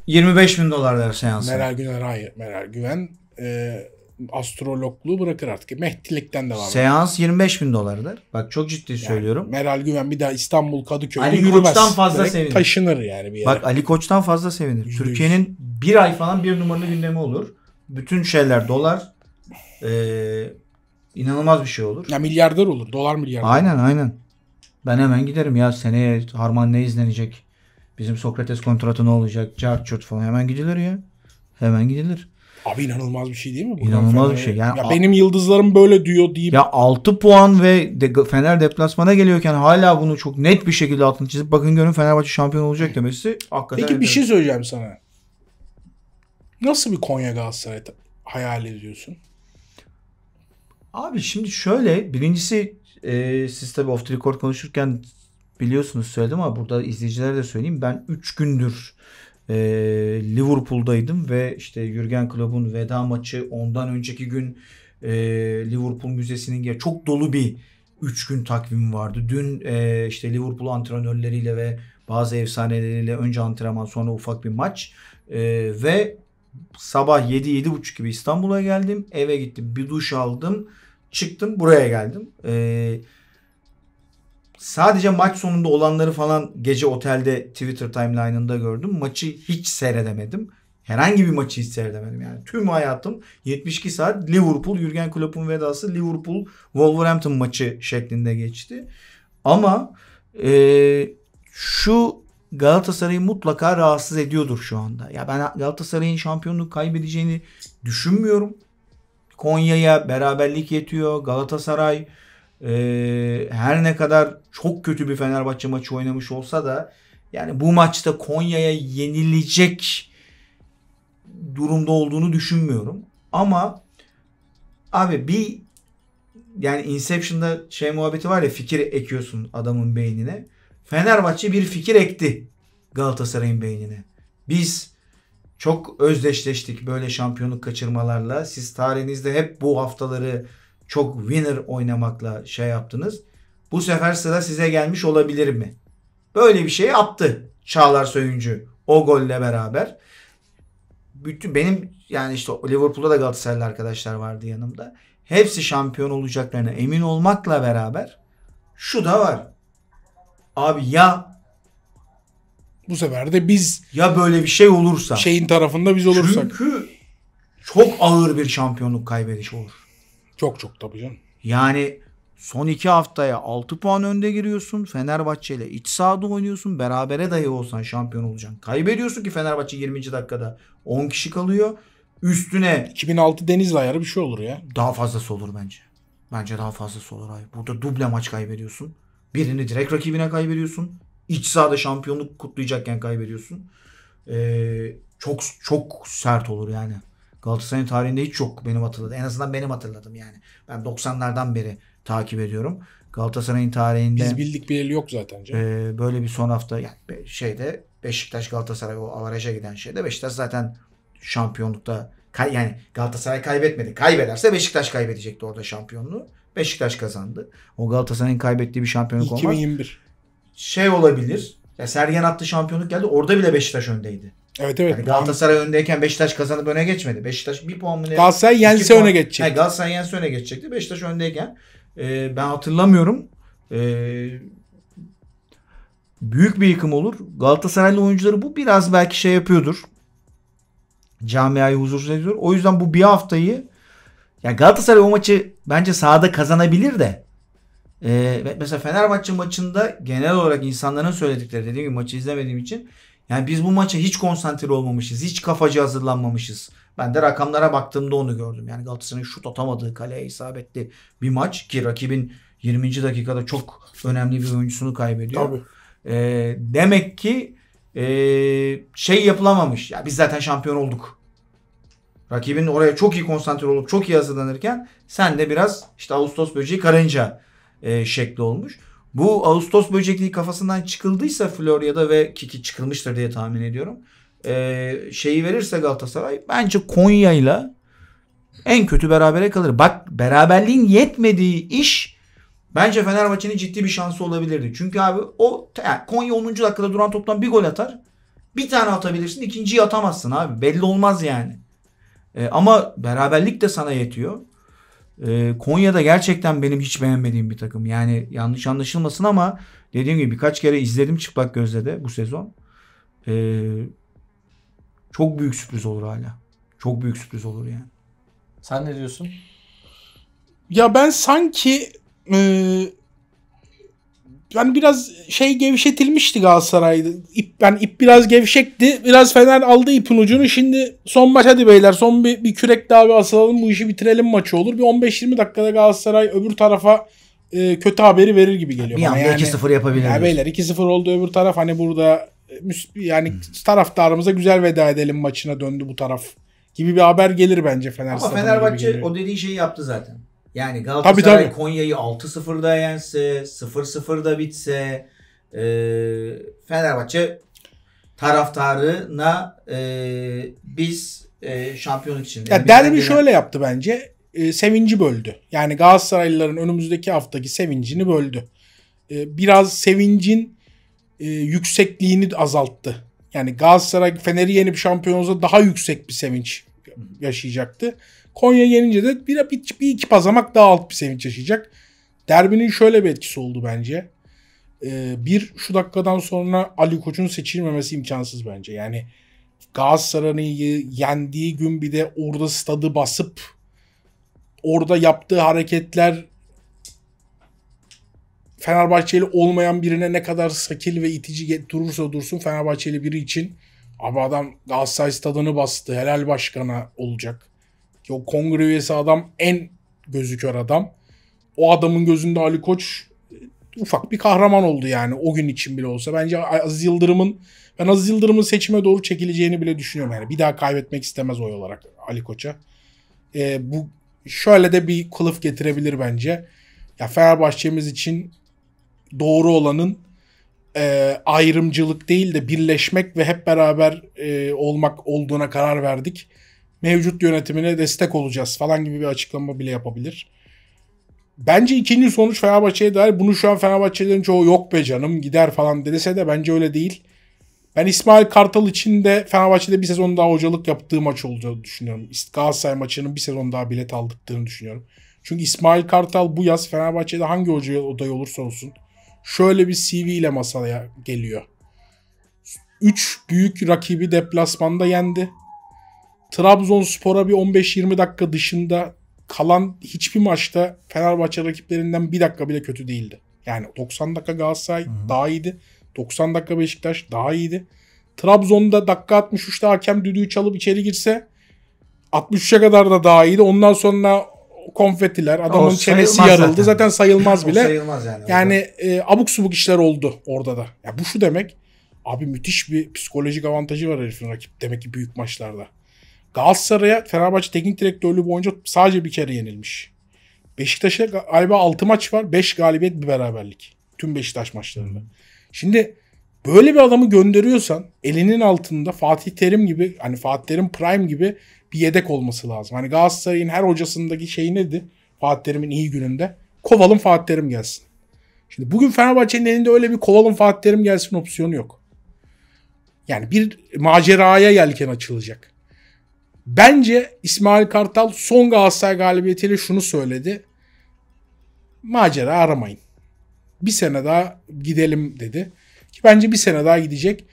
25 bin dolar der seansı. Meral Güven hayır. Meral Güven e, astrologluğu bırakır artık. Mehdilikten devam ediyor. Seans 25 bin dolardır. Bak çok ciddi söylüyorum. Meral Güven bir daha İstanbul Kadıköy'e. Ali yürümez. Koç'tan fazla Direkt sevinir. Taşınır yani bir yere. Bak Ali Koç'tan fazla sevinir. Türkiye'nin bir ay falan bir numaralı gündemi olur. Bütün şeyler dolar. Ee, inanılmaz bir şey olur. Ya milyarder olur. Dolar milyarder. Aynen aynen. Ben hemen giderim ya seneye Harman ne izlenecek? Bizim Sokrates kontratı ne olacak? Carchurt falan hemen gidilir ya. Hemen gidilir. Abi inanılmaz bir şey değil mi? Buradan İnanılmaz bir şey. Yani ya benim yıldızlarım böyle diyor diye. Ya 6 puan ve de Fener deplasmana geliyorken hala bunu çok net bir şekilde altını çizip bakın görün Fenerbahçe şampiyon olacak demesi hakikaten. Peki bir şey söyleyeceğim sana. Nasıl bir Konya Galatasaray hayal ediyorsun? Abi şimdi şöyle birincisi e, siz tabi off the record konuşurken biliyorsunuz söyledim ama burada izleyicilere de söyleyeyim. Ben 3 gündür e, Liverpool'daydım ve işte Jürgen Klopp'un veda maçı ondan önceki gün e, Liverpool Müzesi'nin ya çok dolu bir 3 gün takvimi vardı. Dün e, işte Liverpool antrenörleriyle ve bazı efsaneleriyle önce antrenman sonra ufak bir maç e, ve sabah 7-7.30 gibi İstanbul'a geldim. Eve gittim. Bir duş aldım. Çıktım buraya geldim. Eee sadece maç sonunda olanları falan gece otelde Twitter timeline'ında gördüm. Maçı hiç seyredemedim. Herhangi bir maçı hiç seyredemedim. Yani tüm hayatım 72 saat Liverpool, Jurgen Klopp'un vedası Liverpool Wolverhampton maçı şeklinde geçti. Ama e, şu Galatasaray'ı mutlaka rahatsız ediyordur şu anda. Ya ben Galatasaray'ın şampiyonluğu kaybedeceğini düşünmüyorum. Konya'ya beraberlik yetiyor. Galatasaray ee, her ne kadar çok kötü bir Fenerbahçe maçı oynamış olsa da yani bu maçta Konya'ya yenilecek durumda olduğunu düşünmüyorum. Ama abi bir yani Inception'da şey muhabbeti var ya fikir ekiyorsun adamın beynine. Fenerbahçe bir fikir ekti Galatasaray'ın beynine. Biz çok özdeşleştik böyle şampiyonluk kaçırmalarla. Siz tarihinizde hep bu haftaları çok winner oynamakla şey yaptınız. Bu sefer sıra size gelmiş olabilir mi? Böyle bir şey yaptı Çağlar Söyüncü o golle beraber. Bütün benim yani işte Liverpool'da da Galatasaraylı arkadaşlar vardı yanımda. Hepsi şampiyon olacaklarına emin olmakla beraber şu da var. Abi ya bu sefer de biz ya böyle bir şey olursa şeyin tarafında biz olursak. Çünkü çok ağır bir şampiyonluk kaybedişi olur. Çok çok tabii canım. Yani son iki haftaya 6 puan önde giriyorsun. Fenerbahçe ile iç sahada oynuyorsun. Berabere dahi olsan şampiyon olacaksın. Kaybediyorsun ki Fenerbahçe 20. dakikada 10 kişi kalıyor. Üstüne 2006 Denizli ayarı bir şey olur ya. Daha fazlası olur bence. Bence daha fazlası olur abi. Burada duble maç kaybediyorsun. Birini direkt rakibine kaybediyorsun. İç sahada şampiyonluk kutlayacakken kaybediyorsun. Ee, çok çok sert olur yani. Galatasaray'ın tarihinde hiç yok benim hatırladığım. En azından benim hatırladım yani. Ben 90'lardan beri takip ediyorum. Galatasaray'ın tarihinde biz bildik bileli yok zaten E, böyle bir son hafta yani şeyde Beşiktaş Galatasaray o avaraja giden şeyde Beşiktaş zaten şampiyonlukta kay, yani Galatasaray kaybetmedi. Kaybederse Beşiktaş kaybedecekti orada şampiyonluğu. Beşiktaş kazandı. O Galatasaray'ın kaybettiği bir şampiyonluk 2021. olmaz. 2021. Şey olabilir. Ya Sergen attı şampiyonluk geldi. Orada bile Beşiktaş öndeydi. Evet evet. Yani Galatasaray öndeyken Beşiktaş kazanıp öne geçmedi. Beşiktaş bir puan mı ne? Galatasaray yense öne geçecek. Yani Galatasaray yense öne geçecekti. Beşiktaş öndeyken e, ben hatırlamıyorum. E, büyük bir yıkım olur. Galatasaraylı oyuncuları bu biraz belki şey yapıyordur. Camiayı huzursuz ediyor. O yüzden bu bir haftayı yani Galatasaray o maçı bence sahada kazanabilir de ee, mesela Fenerbahçe maçında genel olarak insanların söyledikleri dediğim gibi maçı izlemediğim için yani biz bu maça hiç konsantre olmamışız. Hiç kafacı hazırlanmamışız. Ben de rakamlara baktığımda onu gördüm. Yani Galatasaray'ın şut atamadığı kaleye isabetli bir maç ki rakibin 20. dakikada çok önemli bir oyuncusunu kaybediyor. Tabii. E, demek ki e, şey yapılamamış. Ya biz zaten şampiyon olduk. Rakibin oraya çok iyi konsantre olup çok iyi hazırlanırken sen de biraz işte Ağustos böceği karınca e, şekli olmuş. Bu Ağustos böcekliği kafasından çıkıldıysa Florya'da ve Kiki çıkılmıştır diye tahmin ediyorum. Ee, şeyi verirse Galatasaray bence Konya'yla en kötü berabere kalır. Bak beraberliğin yetmediği iş bence Fenerbahçe'nin ciddi bir şansı olabilirdi. Çünkü abi o yani Konya 10. dakikada duran toptan bir gol atar. Bir tane atabilirsin ikinciyi atamazsın abi. Belli olmaz yani. Ee, ama beraberlik de sana yetiyor. E, Konya'da gerçekten benim hiç beğenmediğim bir takım. Yani yanlış anlaşılmasın ama dediğim gibi birkaç kere izledim çıplak gözle de bu sezon. E, çok büyük sürpriz olur hala. Çok büyük sürpriz olur yani. Sen ne diyorsun? Ya ben sanki e, yani biraz şey gevşetilmişti Galatasaray'da. İp, yani ip biraz gevşekti. Biraz Fener aldı ipin ucunu. Şimdi son maç hadi beyler son bir, bir kürek daha bir asalım bu işi bitirelim maçı olur. Bir 15-20 dakikada Galatasaray öbür tarafa e, kötü haberi verir gibi geliyor. Bir anda yani, 2-0 yapabilir. Yani beyler 2-0 oldu öbür taraf hani burada e, yani hmm. taraftarımıza güzel veda edelim maçına döndü bu taraf gibi bir haber gelir bence Fener Ama Fenerbahçe o dediği şeyi yaptı zaten. Yani Galatasaray tabii, tabii. Konya'yı 6-0'da yense, 0-0'da bitse e, Fenerbahçe taraftarına e, biz e, şampiyonluk için. Ya yani derbi şöyle yaptı bence. E, sevinci böldü. Yani Galatasaraylıların önümüzdeki haftaki sevincini böldü. E, biraz sevincin e, yüksekliğini azalttı. Yani Galatasaray Fener'i yenip şampiyon olsa daha yüksek bir sevinç yaşayacaktı. Konya yenince de bir, bir, bir iki pazamak daha alt bir sevinç yaşayacak. Derbinin şöyle bir etkisi oldu bence. Ee, bir şu dakikadan sonra Ali Koç'un seçilmemesi imkansız bence. Yani Galatasaray'ı yendiği gün bir de orada stadı basıp orada yaptığı hareketler Fenerbahçeli olmayan birine ne kadar sakil ve itici durursa dursun Fenerbahçeli biri için abi adam Galatasaray stadını bastı helal başkana olacak. Ki o kongre üyesi adam en gözükör adam. O adamın gözünde Ali Koç e, ufak bir kahraman oldu yani o gün için bile olsa. Bence Aziz Yıldırım'ın ben Aziz Yıldırım'ın seçime doğru çekileceğini bile düşünüyorum yani. Bir daha kaybetmek istemez oy olarak Ali Koç'a. E, bu şöyle de bir kılıf getirebilir bence. Ya Fenerbahçe'miz için doğru olanın e, ayrımcılık değil de birleşmek ve hep beraber e, olmak olduğuna karar verdik mevcut yönetimine destek olacağız falan gibi bir açıklama bile yapabilir. Bence ikinci sonuç Fenerbahçe'ye dair bunu şu an Fenerbahçelerin çoğu yok be canım gider falan dese de bence öyle değil. Ben İsmail Kartal için de Fenerbahçe'de bir sezon daha hocalık yaptığı maç olacağını düşünüyorum. Galatasaray maçının bir sezon daha bilet aldıklarını düşünüyorum. Çünkü İsmail Kartal bu yaz Fenerbahçe'de hangi hocaya odayı olursa olsun şöyle bir CV ile masaya geliyor. 3 büyük rakibi deplasmanda yendi. Trabzonspor'a bir 15-20 dakika dışında kalan hiçbir maçta Fenerbahçe rakiplerinden bir dakika bile kötü değildi. Yani 90 dakika Galatasaray Hı-hı. daha iyiydi. 90 dakika Beşiktaş daha iyiydi. Trabzon'da dakika 63'te hakem düdüğü çalıp içeri girse 63'e kadar da daha iyiydi. Ondan sonra konfetiler, adamın çenesi yarıldı. Zaten, zaten sayılmaz bile. sayılmaz yani. Yani e, abuk subuk işler oldu orada da. Ya bu şu demek. Abi müthiş bir psikolojik avantajı var herifin rakip. Demek ki büyük maçlarda. Galatasaray'a Fenerbahçe teknik direktörlüğü boyunca sadece bir kere yenilmiş. Beşiktaş'a galiba 6 maç var. 5 galibiyet bir beraberlik. Tüm Beşiktaş maçlarında. Şimdi böyle bir adamı gönderiyorsan elinin altında Fatih Terim gibi hani Fatih Terim Prime gibi bir yedek olması lazım. Hani Galatasaray'ın her hocasındaki şey neydi? Fatih Terim'in iyi gününde. Kovalım Fatih Terim gelsin. Şimdi bugün Fenerbahçe'nin elinde öyle bir kovalım Fatih Terim gelsin opsiyonu yok. Yani bir maceraya yelken açılacak. Bence İsmail Kartal son Galatasaray galibiyetiyle şunu söyledi. Macera aramayın. Bir sene daha gidelim dedi. Ki bence bir sene daha gidecek.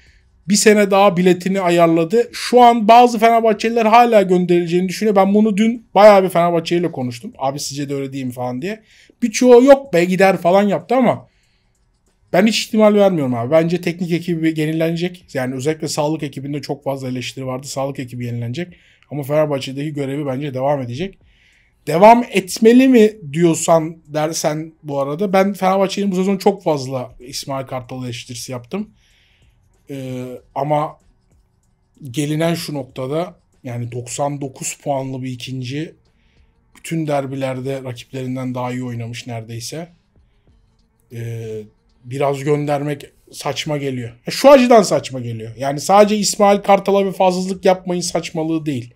Bir sene daha biletini ayarladı. Şu an bazı Fenerbahçeliler hala gönderileceğini düşünüyor. Ben bunu dün bayağı bir ile konuştum. Abi sizce de öyle değil mi falan diye. Birçoğu yok be gider falan yaptı ama ben hiç ihtimal vermiyorum abi. Bence teknik ekibi yenilenecek. Yani özellikle sağlık ekibinde çok fazla eleştiri vardı. Sağlık ekibi yenilenecek. Ama Fenerbahçe'deki görevi bence devam edecek. Devam etmeli mi diyorsan dersen bu arada ben Fenerbahçe'nin bu sezon çok fazla İsmail Kartal eleştirisi yaptım. Ee, ama gelinen şu noktada yani 99 puanlı bir ikinci bütün derbilerde rakiplerinden daha iyi oynamış neredeyse. Ee, biraz göndermek saçma geliyor. Şu acıdan saçma geliyor. Yani sadece İsmail Kartal'a bir fazlalık yapmayın saçmalığı değil.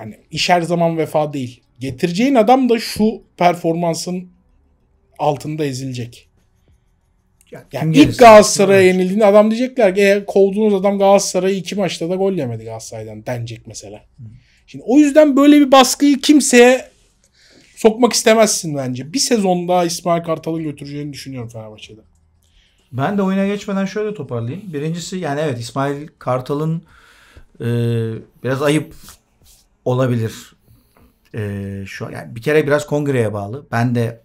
Yani iş her zaman vefa değil. Getireceğin adam da şu performansın altında ezilecek. Yani, yani ilk Galatasaray'a yenildiğinde adam diyecekler ki e, kovduğunuz adam Galatasaray'ı iki maçta da gol yemedi Galatasaray'dan denecek mesela. Hı. Şimdi o yüzden böyle bir baskıyı kimseye sokmak istemezsin bence. Bir sezon daha İsmail Kartal'ın götüreceğini düşünüyorum Fenerbahçe'de. Ben de oyuna geçmeden şöyle toparlayayım. Birincisi yani evet İsmail Kartal'ın e, biraz ayıp olabilir. Ee, şu an yani bir kere biraz kongreye bağlı. Ben de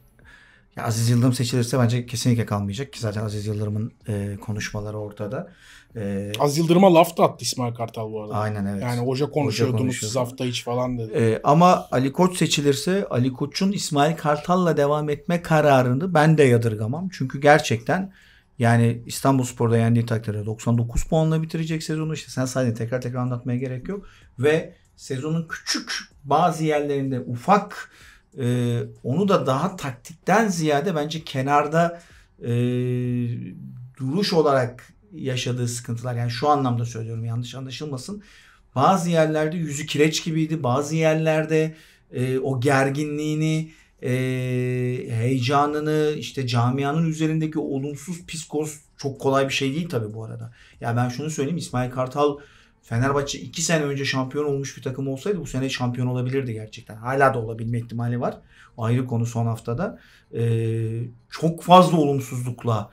ya Aziz Yıldırım seçilirse bence kesinlikle kalmayacak ki zaten Aziz Yıldırım'ın e, konuşmaları ortada. E, Aziz Yıldırım'a laf da attı İsmail Kartal bu arada. Aynen evet. Yani hoca konuşuyordunuz siz hafta iç falan dedi. E, ama Ali Koç seçilirse Ali Koç'un İsmail Kartal'la devam etme kararını ben de yadırgamam. Çünkü gerçekten yani İstanbul Spor'da yendiği takdirde 99 puanla bitirecek sezonu. işte. sen sadece tekrar tekrar anlatmaya gerek yok. Ve sezonun küçük bazı yerlerinde ufak e, onu da daha taktikten ziyade bence kenarda e, duruş olarak yaşadığı sıkıntılar yani şu anlamda söylüyorum yanlış anlaşılmasın. Bazı yerlerde yüzü kireç gibiydi. Bazı yerlerde e, o gerginliğini, e, heyecanını, işte camianın üzerindeki olumsuz psikos çok kolay bir şey değil tabii bu arada. Ya yani ben şunu söyleyeyim İsmail Kartal Fenerbahçe 2 sene önce şampiyon olmuş bir takım olsaydı bu sene şampiyon olabilirdi gerçekten. Hala da olabilme ihtimali var. Ayrı konu son haftada. Ee, çok fazla olumsuzlukla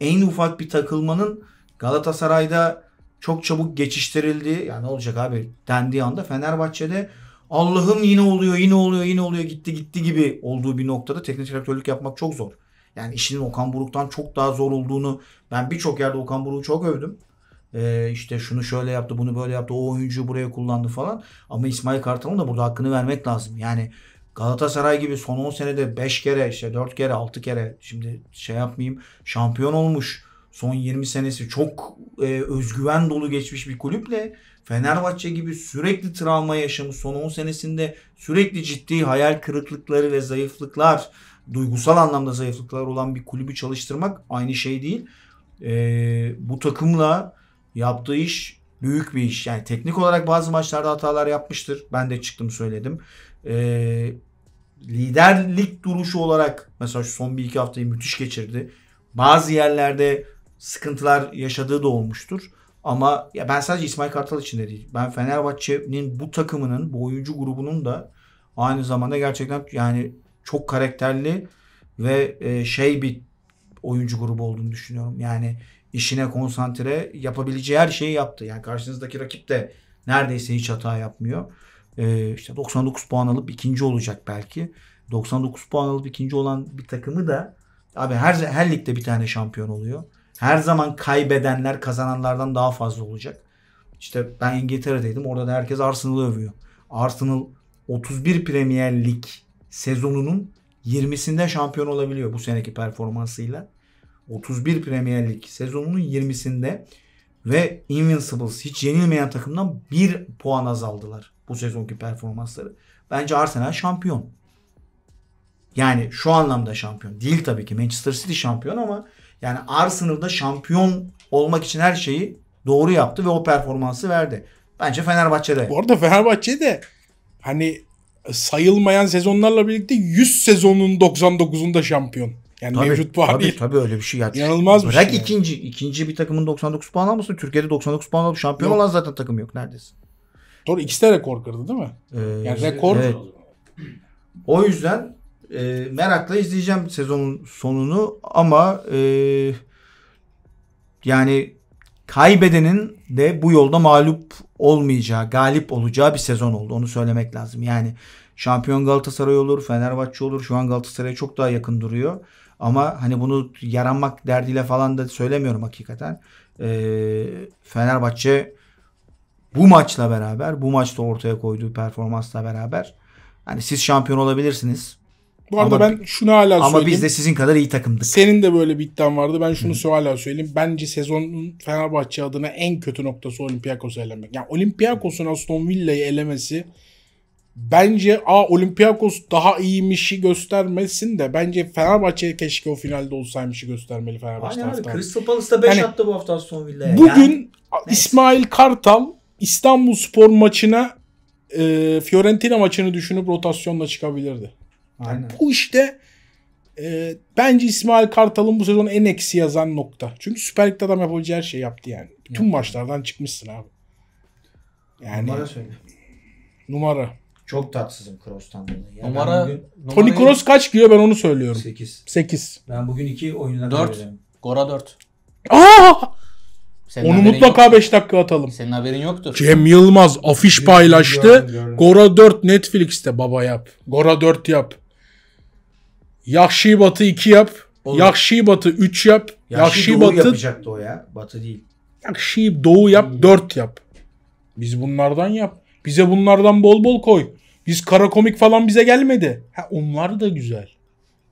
en ufak bir takılmanın Galatasaray'da çok çabuk geçiştirildiği Yani ne olacak abi dendiği anda Fenerbahçe'de Allah'ım yine oluyor, yine oluyor, yine oluyor gitti gitti gibi olduğu bir noktada teknik direktörlük yapmak çok zor. Yani işinin Okan Buruk'tan çok daha zor olduğunu ben birçok yerde Okan Buruk'u çok övdüm. Ee, işte şunu şöyle yaptı bunu böyle yaptı o oyuncu buraya kullandı falan. Ama İsmail Kartal'ın da burada hakkını vermek lazım. Yani Galatasaray gibi son 10 senede 5 kere işte 4 kere 6 kere şimdi şey yapmayayım şampiyon olmuş. Son 20 senesi çok e, özgüven dolu geçmiş bir kulüple Fenerbahçe gibi sürekli travma yaşamış son 10 senesinde sürekli ciddi hayal kırıklıkları ve zayıflıklar duygusal anlamda zayıflıklar olan bir kulübü çalıştırmak aynı şey değil. E, bu takımla yaptığı iş büyük bir iş. Yani teknik olarak bazı maçlarda hatalar yapmıştır. Ben de çıktım söyledim. Ee, liderlik duruşu olarak mesela şu son bir iki haftayı müthiş geçirdi. Bazı yerlerde sıkıntılar yaşadığı da olmuştur. Ama ya ben sadece İsmail Kartal için de değil. Ben Fenerbahçe'nin bu takımının, bu oyuncu grubunun da aynı zamanda gerçekten yani çok karakterli ve e, şey bir oyuncu grubu olduğunu düşünüyorum. Yani işine konsantre yapabileceği her şeyi yaptı. Yani karşınızdaki rakip de neredeyse hiç hata yapmıyor. Ee, işte 99 puan alıp ikinci olacak belki. 99 puan alıp ikinci olan bir takımı da abi her her ligde bir tane şampiyon oluyor. Her zaman kaybedenler kazananlardan daha fazla olacak. İşte ben İngiltere'deydim. Orada da herkes Arsenal'ı övüyor. Arsenal 31 Premier Lig sezonunun 20'sinde şampiyon olabiliyor bu seneki performansıyla. 31 Premier Lig sezonunun 20'sinde ve Invincibles hiç yenilmeyen takımdan 1 puan azaldılar bu sezonki performansları. Bence Arsenal şampiyon. Yani şu anlamda şampiyon. Değil tabii ki Manchester City şampiyon ama yani Arsenal'da şampiyon olmak için her şeyi doğru yaptı ve o performansı verdi. Bence Fenerbahçe'de. Bu arada Fenerbahçe'de hani sayılmayan sezonlarla birlikte 100 sezonun 99'unda şampiyon. Yani tabii, mevcut puan tabii, değil. Tabii öyle bir şey. şey yani. Yanılmaz Bırak bir şey. Bırak ikinci. Yani. bir takımın 99 puan almasın. Türkiye'de 99 puan alıp şampiyon yok. olan zaten takım yok Neredesin? Doğru ikisi de rekor kırdı değil mi? Ee, yani rekor. Evet. O yüzden e, merakla izleyeceğim sezonun sonunu ama e, yani kaybedenin de bu yolda mağlup olmayacağı, galip olacağı bir sezon oldu. Onu söylemek lazım. Yani şampiyon Galatasaray olur, Fenerbahçe olur. Şu an Galatasaray'a çok daha yakın duruyor. Ama hani bunu yaranmak derdiyle falan da söylemiyorum hakikaten. Ee, Fenerbahçe bu maçla beraber, bu maçta ortaya koyduğu performansla beraber hani siz şampiyon olabilirsiniz. Bu arada ama, ben şunu hala ama söyleyeyim. Ama biz de sizin kadar iyi takımdık. Senin de böyle bir iddian vardı. Ben şunu Hı. hala söyleyeyim. Bence sezonun Fenerbahçe adına en kötü noktası Olympiakos'u elemek. Yani Olympiakos'un Aston Villa'yı elemesi bence a Olympiakos daha iyiymişi göstermesin de bence Fenerbahçe keşke o finalde olsaymışı göstermeli Fenerbahçe Aynen taraftarı. Crystal Palace'da 5 yani, attı bu hafta son Villa'ya. Bugün yani. İsmail Kartal İstanbul Spor maçına e, Fiorentina maçını düşünüp rotasyonla çıkabilirdi. Aynen. Yani bu işte e, bence İsmail Kartal'ın bu sezon en eksi yazan nokta. Çünkü Süper Lig'de adam yapabileceği her şeyi yaptı yani. Tüm maçlardan çıkmışsın abi. Yani, numara söyle. Numara. Çok tatsızım Kroos'tan dolayı. Ya Numara, bugün... Tony Kroos kaç giyiyor ben onu söylüyorum. 8. 8. Ben bugün 2 oyununa 4. Gora 4. Aa! Senin Onu mutlaka yoktu. 5 dakika atalım. Senin haberin yoktur. Cem Yılmaz afiş paylaştı. Gördüm, gördüm. Gora 4 Netflix'te baba yap. Gora 4 yap. Yahşi Batı 2 yap. Olur. Yahşi Batı 3 yap. Yahşi, Yahşi Doğu Batı yapacaktı o ya. Batı değil. Yahşi Doğu yap, 4 hmm. yap. Biz bunlardan yap. Bize bunlardan bol bol koy. Biz kara komik falan bize gelmedi. Ha, onlar da güzel.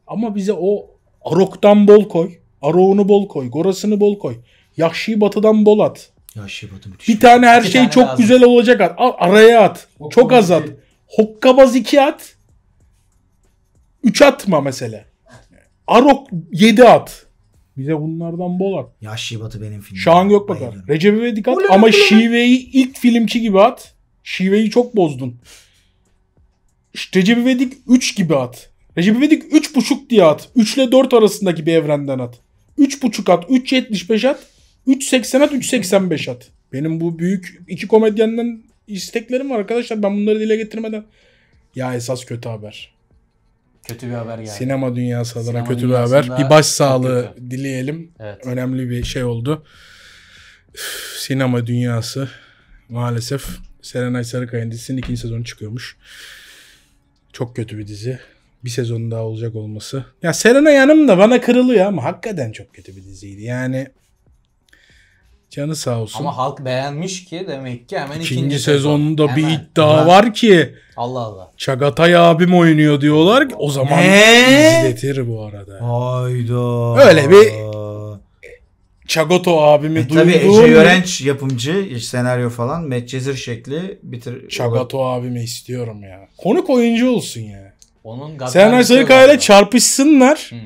Ama bize o Arok'tan bol koy. Aroğunu bol koy. Gorasını bol koy. Yahşi Batı'dan bol at. Yahşi Batı müthiş. Bir tane her şey tane çok lazım. güzel olacak at. Ar- Araya at. Hokkabaz çok az at. iki. Hokkabaz 2 at. 3 atma mesela. Arok 7 at. Bize bunlardan bol at. Yahşi Batı benim filmim. Şahan Gökbakar. Bayılıyorum. Recep İvedik at ama Şive'yi ilk filmki gibi at. Şive'yi çok bozdun işte Recep İvedik 3 gibi at. Recep İvedik 3.5 diye at. 3 ile 4 arasındaki bir evrenden at. 3.5 at, 3.75 at, 3.80 at, 3.85 at. Benim bu büyük iki komedyenden isteklerim var arkadaşlar. Ben bunları dile getirmeden ya esas kötü haber. Kötü bir haber geldi. Sinema dünyası adına Sinema kötü bir haber. Bir baş sağlığı dileyelim. Evet. Önemli bir şey oldu. sinema dünyası maalesef Serenay Sarıkaya'nın dizisinin ikinci sezonu çıkıyormuş. Çok kötü bir dizi. Bir sezon daha olacak olması. Ya Serena yanım da bana kırılıyor ama hakikaten çok kötü bir diziydi. Yani canı sağ olsun. Ama halk beğenmiş ki demek ki hemen ikinci, ikinci sezonda sezon. bir iddia hemen. var ki. Allah Allah. Çagatay abim oynuyor diyorlar ki o zaman ne? izletir bu arada. Hayda. Öyle bir Çagoto abimi e, duydum. Tabii Ece Yörenç yapımcı senaryo falan. Medcezir şekli bitir. Çagoto abimi istiyorum ya. Konuk oyuncu olsun ya. Onun Serenay Sarıkaya çarpışsınlar. Hı.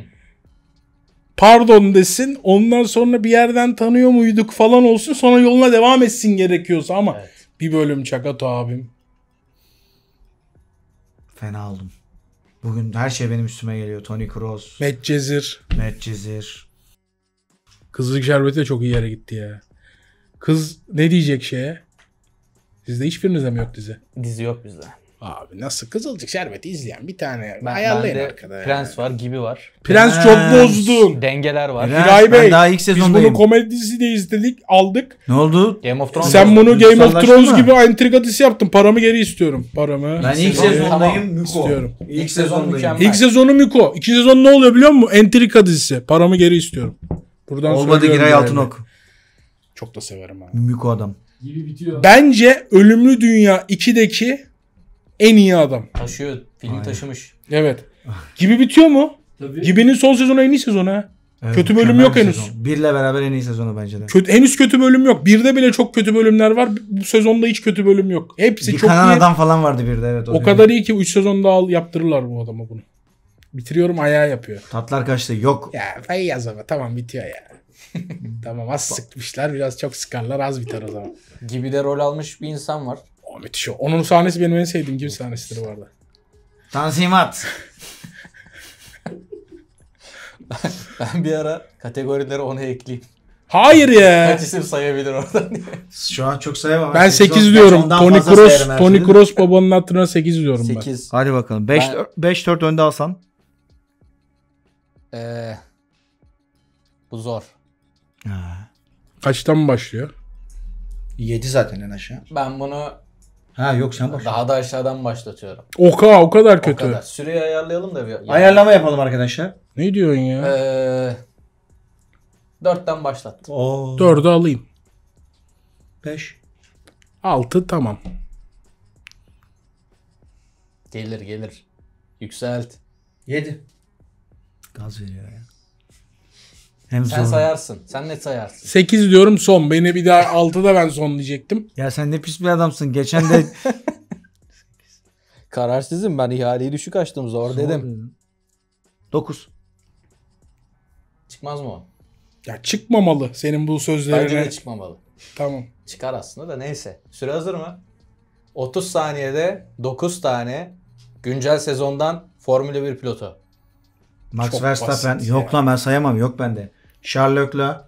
Pardon desin. Ondan sonra bir yerden tanıyor muyduk falan olsun. Sonra yoluna devam etsin gerekiyorsa ama evet. bir bölüm Çagoto abim. Fena oldum. Bugün her şey benim üstüme geliyor. Tony Cruz. Kroos. Medcezir. Medcezir. Kızılcık şerbeti de çok iyi yere gitti ya. Kız ne diyecek şeye? Sizde hiçbirinizde mi yok dizi? Dizi yok bizde. Abi nasıl Kızılcık Şerbeti izleyen bir tane ben, ayarlayın ben arkada. Ya. Prens var, gibi var. Prens, Prens. çok bozdun. Dengeler var. Prens, Hiray Bey, daha ilk sezondayım. biz bunu komedi dizisi de izledik, aldık. Ne oldu? Game of Thrones. Sen bunu Game of Thrones gibi entrika dizisi yaptın. Paramı geri istiyorum. Paramı. Ben ilk sezon sezondayım Müko. İstiyorum. İlk, ilk sezon İlk sezonu Müko. İki sezon ne oluyor biliyor musun? Entrika dizisi. Paramı geri istiyorum. Buradan Olmadı yine Altınok. Yani. Çok da severim abi. Mimik o adam. Gibi bitiyor. Bence Ölümlü Dünya 2'deki en iyi adam. Taşıyor. filmi Aynen. taşımış. Evet. Gibi bitiyor mu? Tabii. Gibi'nin son sezonu en iyi sezonu ha. Evet, kötü bölüm yok sezon. henüz. Birle beraber en iyi sezonu bence de. Kötü, henüz kötü bölüm yok. Birde bile çok kötü bölümler var. Bu sezonda hiç kötü bölüm yok. Hepsi Yıkanan çok iyi. adam falan vardı birde evet. O, o kadar iyi ki 3 sezonda al yaptırırlar bu adama bunu. Bitiriyorum ayağı yapıyor. Tatlar kaçtı yok. Ya Feyyaz ama tamam bitiyor ya. tamam az sıkmışlar biraz çok sıkarlar az biter o zaman. Gibi de rol almış bir insan var. O müthiş o. Onun sahnesi benim en sevdiğim gibi sahnesidir bu arada. Tansimat. ben bir ara kategorileri ona ekleyeyim. Hayır ya. Kaç isim sayabilir oradan Şu an çok sayamam. Ben 8 diyorum. Tony Cross, Tony Cross babanın hatırına 8 diyorum 8. Hadi bakalım. 5 ben... 5 4 önde alsan. Ee, bu zor. Ha. Kaçtan başlıyor? 7 zaten en aşağı. Ben bunu Ha yok sen başla. daha da aşağıdan başlatıyorum. Oka o kadar kötü. O kadar. Süreyi ayarlayalım da bir. Ayarlama yapalım arkadaşlar. Ne diyorsun ya? Ee, dörtten başlattım. Oo. Dördü alayım. 5. Altı tamam. Gelir gelir. Yükselt. 7. Gaz veriyor ya. Hem Sen zor. sayarsın. Sen ne sayarsın. 8 diyorum son. Beni bir daha da ben son diyecektim. Ya sen ne pis bir adamsın. Geçen de Kararsızım ben ihaleyi düşük açtım zor, dedim. 9. Çıkmaz mı o? Ya çıkmamalı senin bu Bence sözlerine. de çıkmamalı. Tamam. Çıkar aslında da neyse. Süre hazır mı? 30 saniyede 9 tane güncel sezondan Formula 1 pilotu. Max Çok Verstappen yok yani. lan ben sayamam yok bende. Charles Leclerc,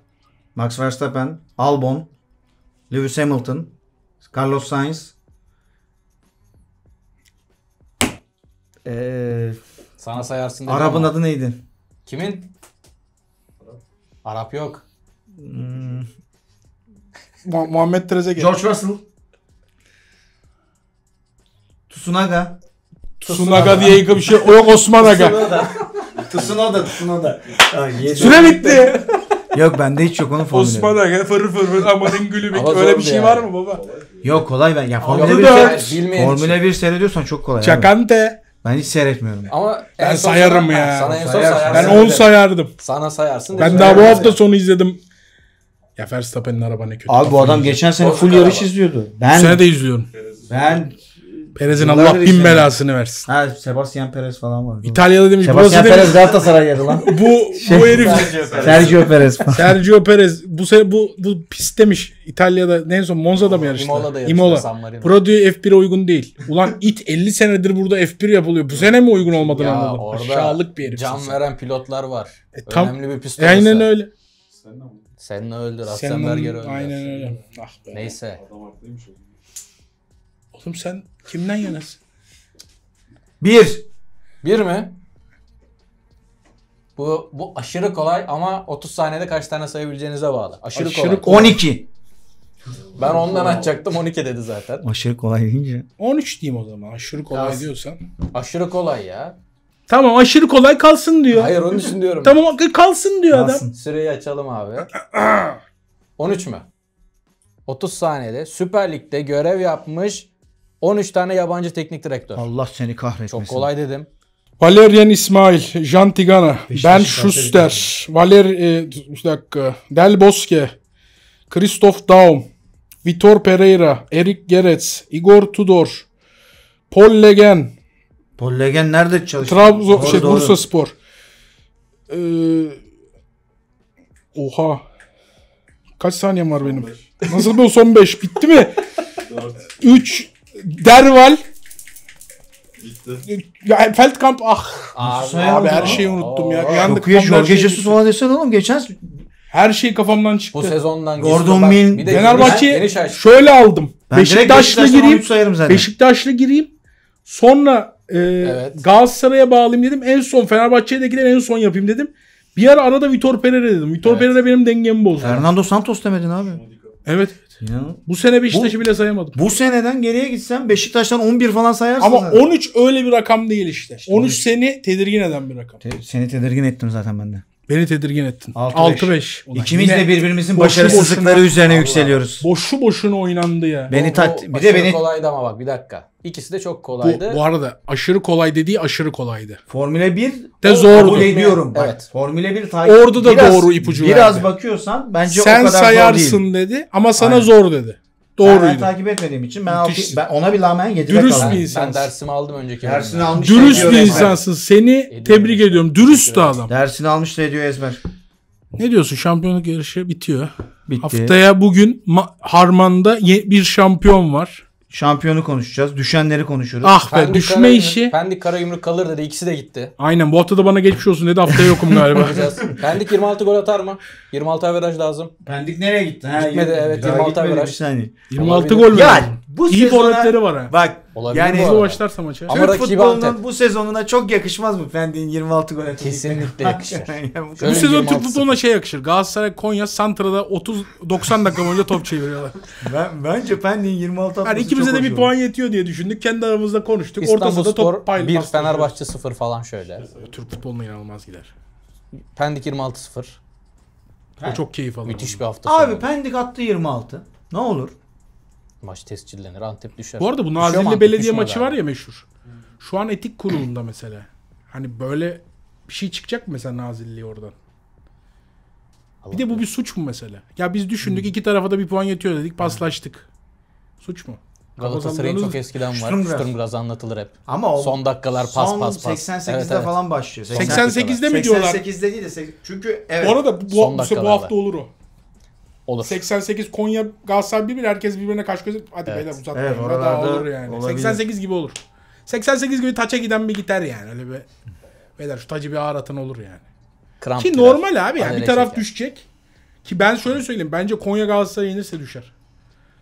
Max Verstappen, Albon, Lewis Hamilton, Carlos Sainz. Ee, Sana sayarsın. Arap'ın adı neydi? Kimin? Arap yok. Hmm. Muhammed Trezege. George Russell. Tsunaga. Tsunaga diye bir şey. O yok Osman Aga. Tusuna da tusuna da. Süre bitti. Yok bende hiç yok onun formülü. Osman Aga fırır fırır amanın gülü Ama bir öyle bir şey var mı baba? Yok kolay ben. Ya bir 1 Formula 1 seyrediyorsan çok kolay. Çakante. Ben hiç seyretmiyorum. Ama ben sayarım ya. ya. Sana en son sayarsın. Ben 10 sayardım. Sana sayarsın. Ben daha bu hafta sonu izledim. Ya Verstappen'in araba ne kötü. Abi bu adam geçen sene full yarış izliyordu. Ben, bu sene de izliyorum. Ben Perez'in Allah bin işte. belasını versin. Ha Sebastian Perez falan var. İtalya'da demiş. Sebastian burası Perez demiş, Galatasaray'da lan. bu Şey, bu herif Sergio Perez. Sergio Perez Sergio Perez bu se, bu bu pis demiş. İtalya'da ne en son Monza'da mı yarıştı? İmola'da yarıştı, San Marino. Pro diyor F1'e uygun değil. Ulan it 50 senedir burada F1 yapılıyor. Bu sene mi uygun olmadığını Ya anladım. orada Aşağılık bir herif. can veren pilotlar var. E, tam- Önemli bir pist. E, aynen öyle. Senna öldü. Sen ne öldür? aynen öyle. Ah be. Neyse. Oğlum sen Kimden yanasın? Bir. Bir mi? Bu, bu aşırı kolay ama 30 saniyede kaç tane sayabileceğinize bağlı. Aşırı, Aşırı kolay. kolay. 12. Ben ondan açacaktım 12 dedi zaten. Aşırı kolay deyince. 13 diyeyim o zaman. Aşırı kolay Yaz. diyorsan. Aşırı kolay ya. Tamam aşırı kolay kalsın diyor. Hayır onun için diyorum. Tamam e, kalsın diyor adam. Kalsın. Süreyi açalım abi. 13 mü? 30 saniyede Süper Lig'de görev yapmış 13 tane yabancı teknik direktör. Allah seni kahretmesin. Çok kolay dedim. Valerian İsmail, Jean Tigana, Beşiktaş Ben Schuster, Valer e, bir dakika, Del Bosque, Christoph Daum, Vitor Pereira, Erik Gerets, Igor Tudor, Paul Legen. Paul Legen nerede çalışıyor? Trabzon, doğru, şey, Bursa Spor. Ee, oha. Kaç saniyem var benim? Nasıl bu son 5? Bitti mi? 3, Derval. Bitti. Ya, Feldkamp ah. Abi, abi her şeyi unuttum ya. Yandık. Yok, Jorge şey Jesus falan desene oğlum geçen her şey kafamdan çıktı. Bu sezondan Gordon bak, Fenerbahçe. şöyle aldım. Beşiktaş'la gireyim. Beşiktaş'la gireyim. Sonra e, evet. Galatasaray'a bağlayayım dedim. En son Fenerbahçe'ye de gider en son yapayım dedim. Bir ara arada Vitor Pereira dedim. Vitor evet. Pereira benim dengemi bozdu. Fernando Santos demedin abi. Evet. İnanın. Bu sene Beşiktaş'ı bu, bile sayamadım. Bu seneden geriye gitsen Beşiktaş'tan 11 falan sayarsın. Ama zaten. 13 öyle bir rakam değil işte. işte 13, 13 seni tedirgin eden bir rakam. Te- seni tedirgin ettim zaten ben de. Beni tedirgin ettin. 6-5. İkimiz de birbirimizin başarısızlıkları boşuna, üzerine yükseliyoruz. Boşu boşuna oynandı ya. Beni tat. bir de beni kolaydı ama bak bir dakika. İkisi de çok kolaydı. Bu, bu arada aşırı kolay dediği aşırı kolaydı. Formüle 1 de zordu. Kabul ediyorum. Evet. Bak, Formüle 1 takip. Orada da biraz, doğru ipucu biraz verdi. Biraz bakıyorsan bence Sen o kadar zor değil. Sen sayarsın dedi ama sana Aynen. zor dedi. Doğruydu. Ben, ben takip etmediğim için ben, altı, ben ona bir rağmen 7'de Dürüst kaldım. bir insansın. Ben dersimi aldım önceki. Dersini bölümden. almış. Dürüst bir insansın. Seni ediyorum. tebrik ediyorum. Dürüst de adam. Dersini almış da ediyor Ezber. Ne diyorsun? Şampiyonluk yarışı bitiyor. Bitti. Haftaya bugün Harman'da bir şampiyon var. Şampiyonu konuşacağız. Düşenleri konuşuruz. Ah be Pendik düşme kara, işi. Pendik kara yumruk kalır dedi. ikisi de gitti. Aynen bu hafta da bana geçmiş olsun dedi. Haftaya yokum galiba. Bakacağız. Pendik 26 gol atar mı? 26 averaj lazım. Pendik nereye gitti? Ha, evet, 26 gitmedi, averaj. 26 gol Olabilir. verdim bu İyi sezona... forvetleri var ha. Bak Olabilir yani bu başlarsa maça. Ama Türk futbolunun Antep. bu sezonuna çok yakışmaz mı Fendi'nin 26 gol atması? Kesinlikle yakışır. yani bu Bu sezon Türk futboluna şey yakışır. Galatasaray Konya Santra'da 30 90 dakika boyunca top çeviriyorlar. ben, bence Fendi'nin 26 atması Yani ikimize de bir olur. puan yetiyor diye düşündük. Kendi aramızda konuştuk. İstanbul Ortasında top Spor paylaştık. 1 Fenerbahçe 0 falan şöyle. Türk futboluna inanılmaz gider. Pendik 26-0. çok keyif alır. Müthiş bir hafta sonu. Abi Pendik attı 26. Ne olur? maç tescillenir. Antep düşer. Bu arada bu Nazilli Belediye maçı var ya meşhur. Şu an etik kurulunda mesela. Hani böyle bir şey çıkacak mı mesela Nazilli oradan? Allah bir de bu bir suç mu mesela? Ya biz düşündük hmm. iki tarafa da bir puan yetiyor dedik paslaştık. Hmm. Suç mu? Galatasaray'ın çok eskiden var. biraz anlatılır hep. Ama o son dakikalar pas pas pas. 88'de evet, evet. falan başlıyor. 88'de, 88'de mi diyorlar? 88'de değil de çünkü evet. Bu arada bu, bu, bu hafta olur o. Olur. 88 Konya Galatasaray birbir herkes birbirine kaç göz. Hadi evet. beyler uzatmayın. Evet, daha olur yani. Olabilir. 88 gibi olur. 88 gibi taça giden bir gider yani. Öyle bir beyler şu tacı bir ağır atın olur yani. Kramp Ki girer. normal abi yani. Bir taraf yani. düşecek. Ki ben şöyle söyleyeyim. Bence Konya Galatasaray yenirse düşer.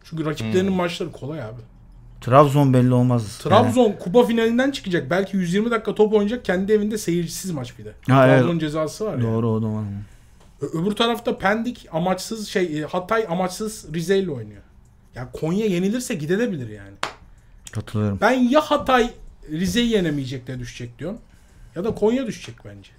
Çünkü rakiplerinin hmm. maçları kolay abi. Trabzon belli olmaz. Trabzon yani. kupa finalinden çıkacak. Belki 120 dakika top oynayacak. Kendi evinde seyircisiz maç bir de. Ha, Trabzon evet. cezası var ya. Doğru yani. o zaman. Öbür tarafta Pendik amaçsız şey e, Hatay amaçsız Rize ile oynuyor. Ya yani Konya yenilirse gidebilir yani. Katılıyorum. Ben ya Hatay Rize'yi yenemeyecek de düşecek diyorum. Ya da Konya düşecek bence.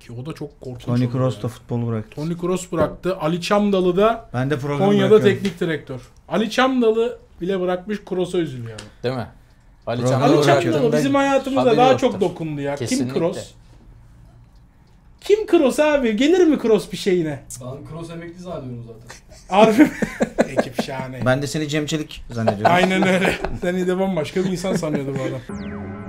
Ki o da çok korkunç. Tony Kroos da futbolu bıraktı. Tony Kroos bıraktı. Ali Çamdalı da ben de Konya'da teknik direktör. Ali Çamdalı bile bırakmış Kroos'a üzülüyor. Değil mi? Ali Çamdalı, Ali Çamdalı bizim hayatımıza daha yoktur. çok dokundu ya. Kesinlikle. Kim Kroos? Kim Kroos abi? Gelir mi Kroos bir şeyine? Ben Kroos emekli zannediyorum zaten. Harbi Ekip şahane. Ben de seni Cem Çelik zannediyorum. Aynen öyle. Seni de bambaşka bir insan sanıyordu bu adam.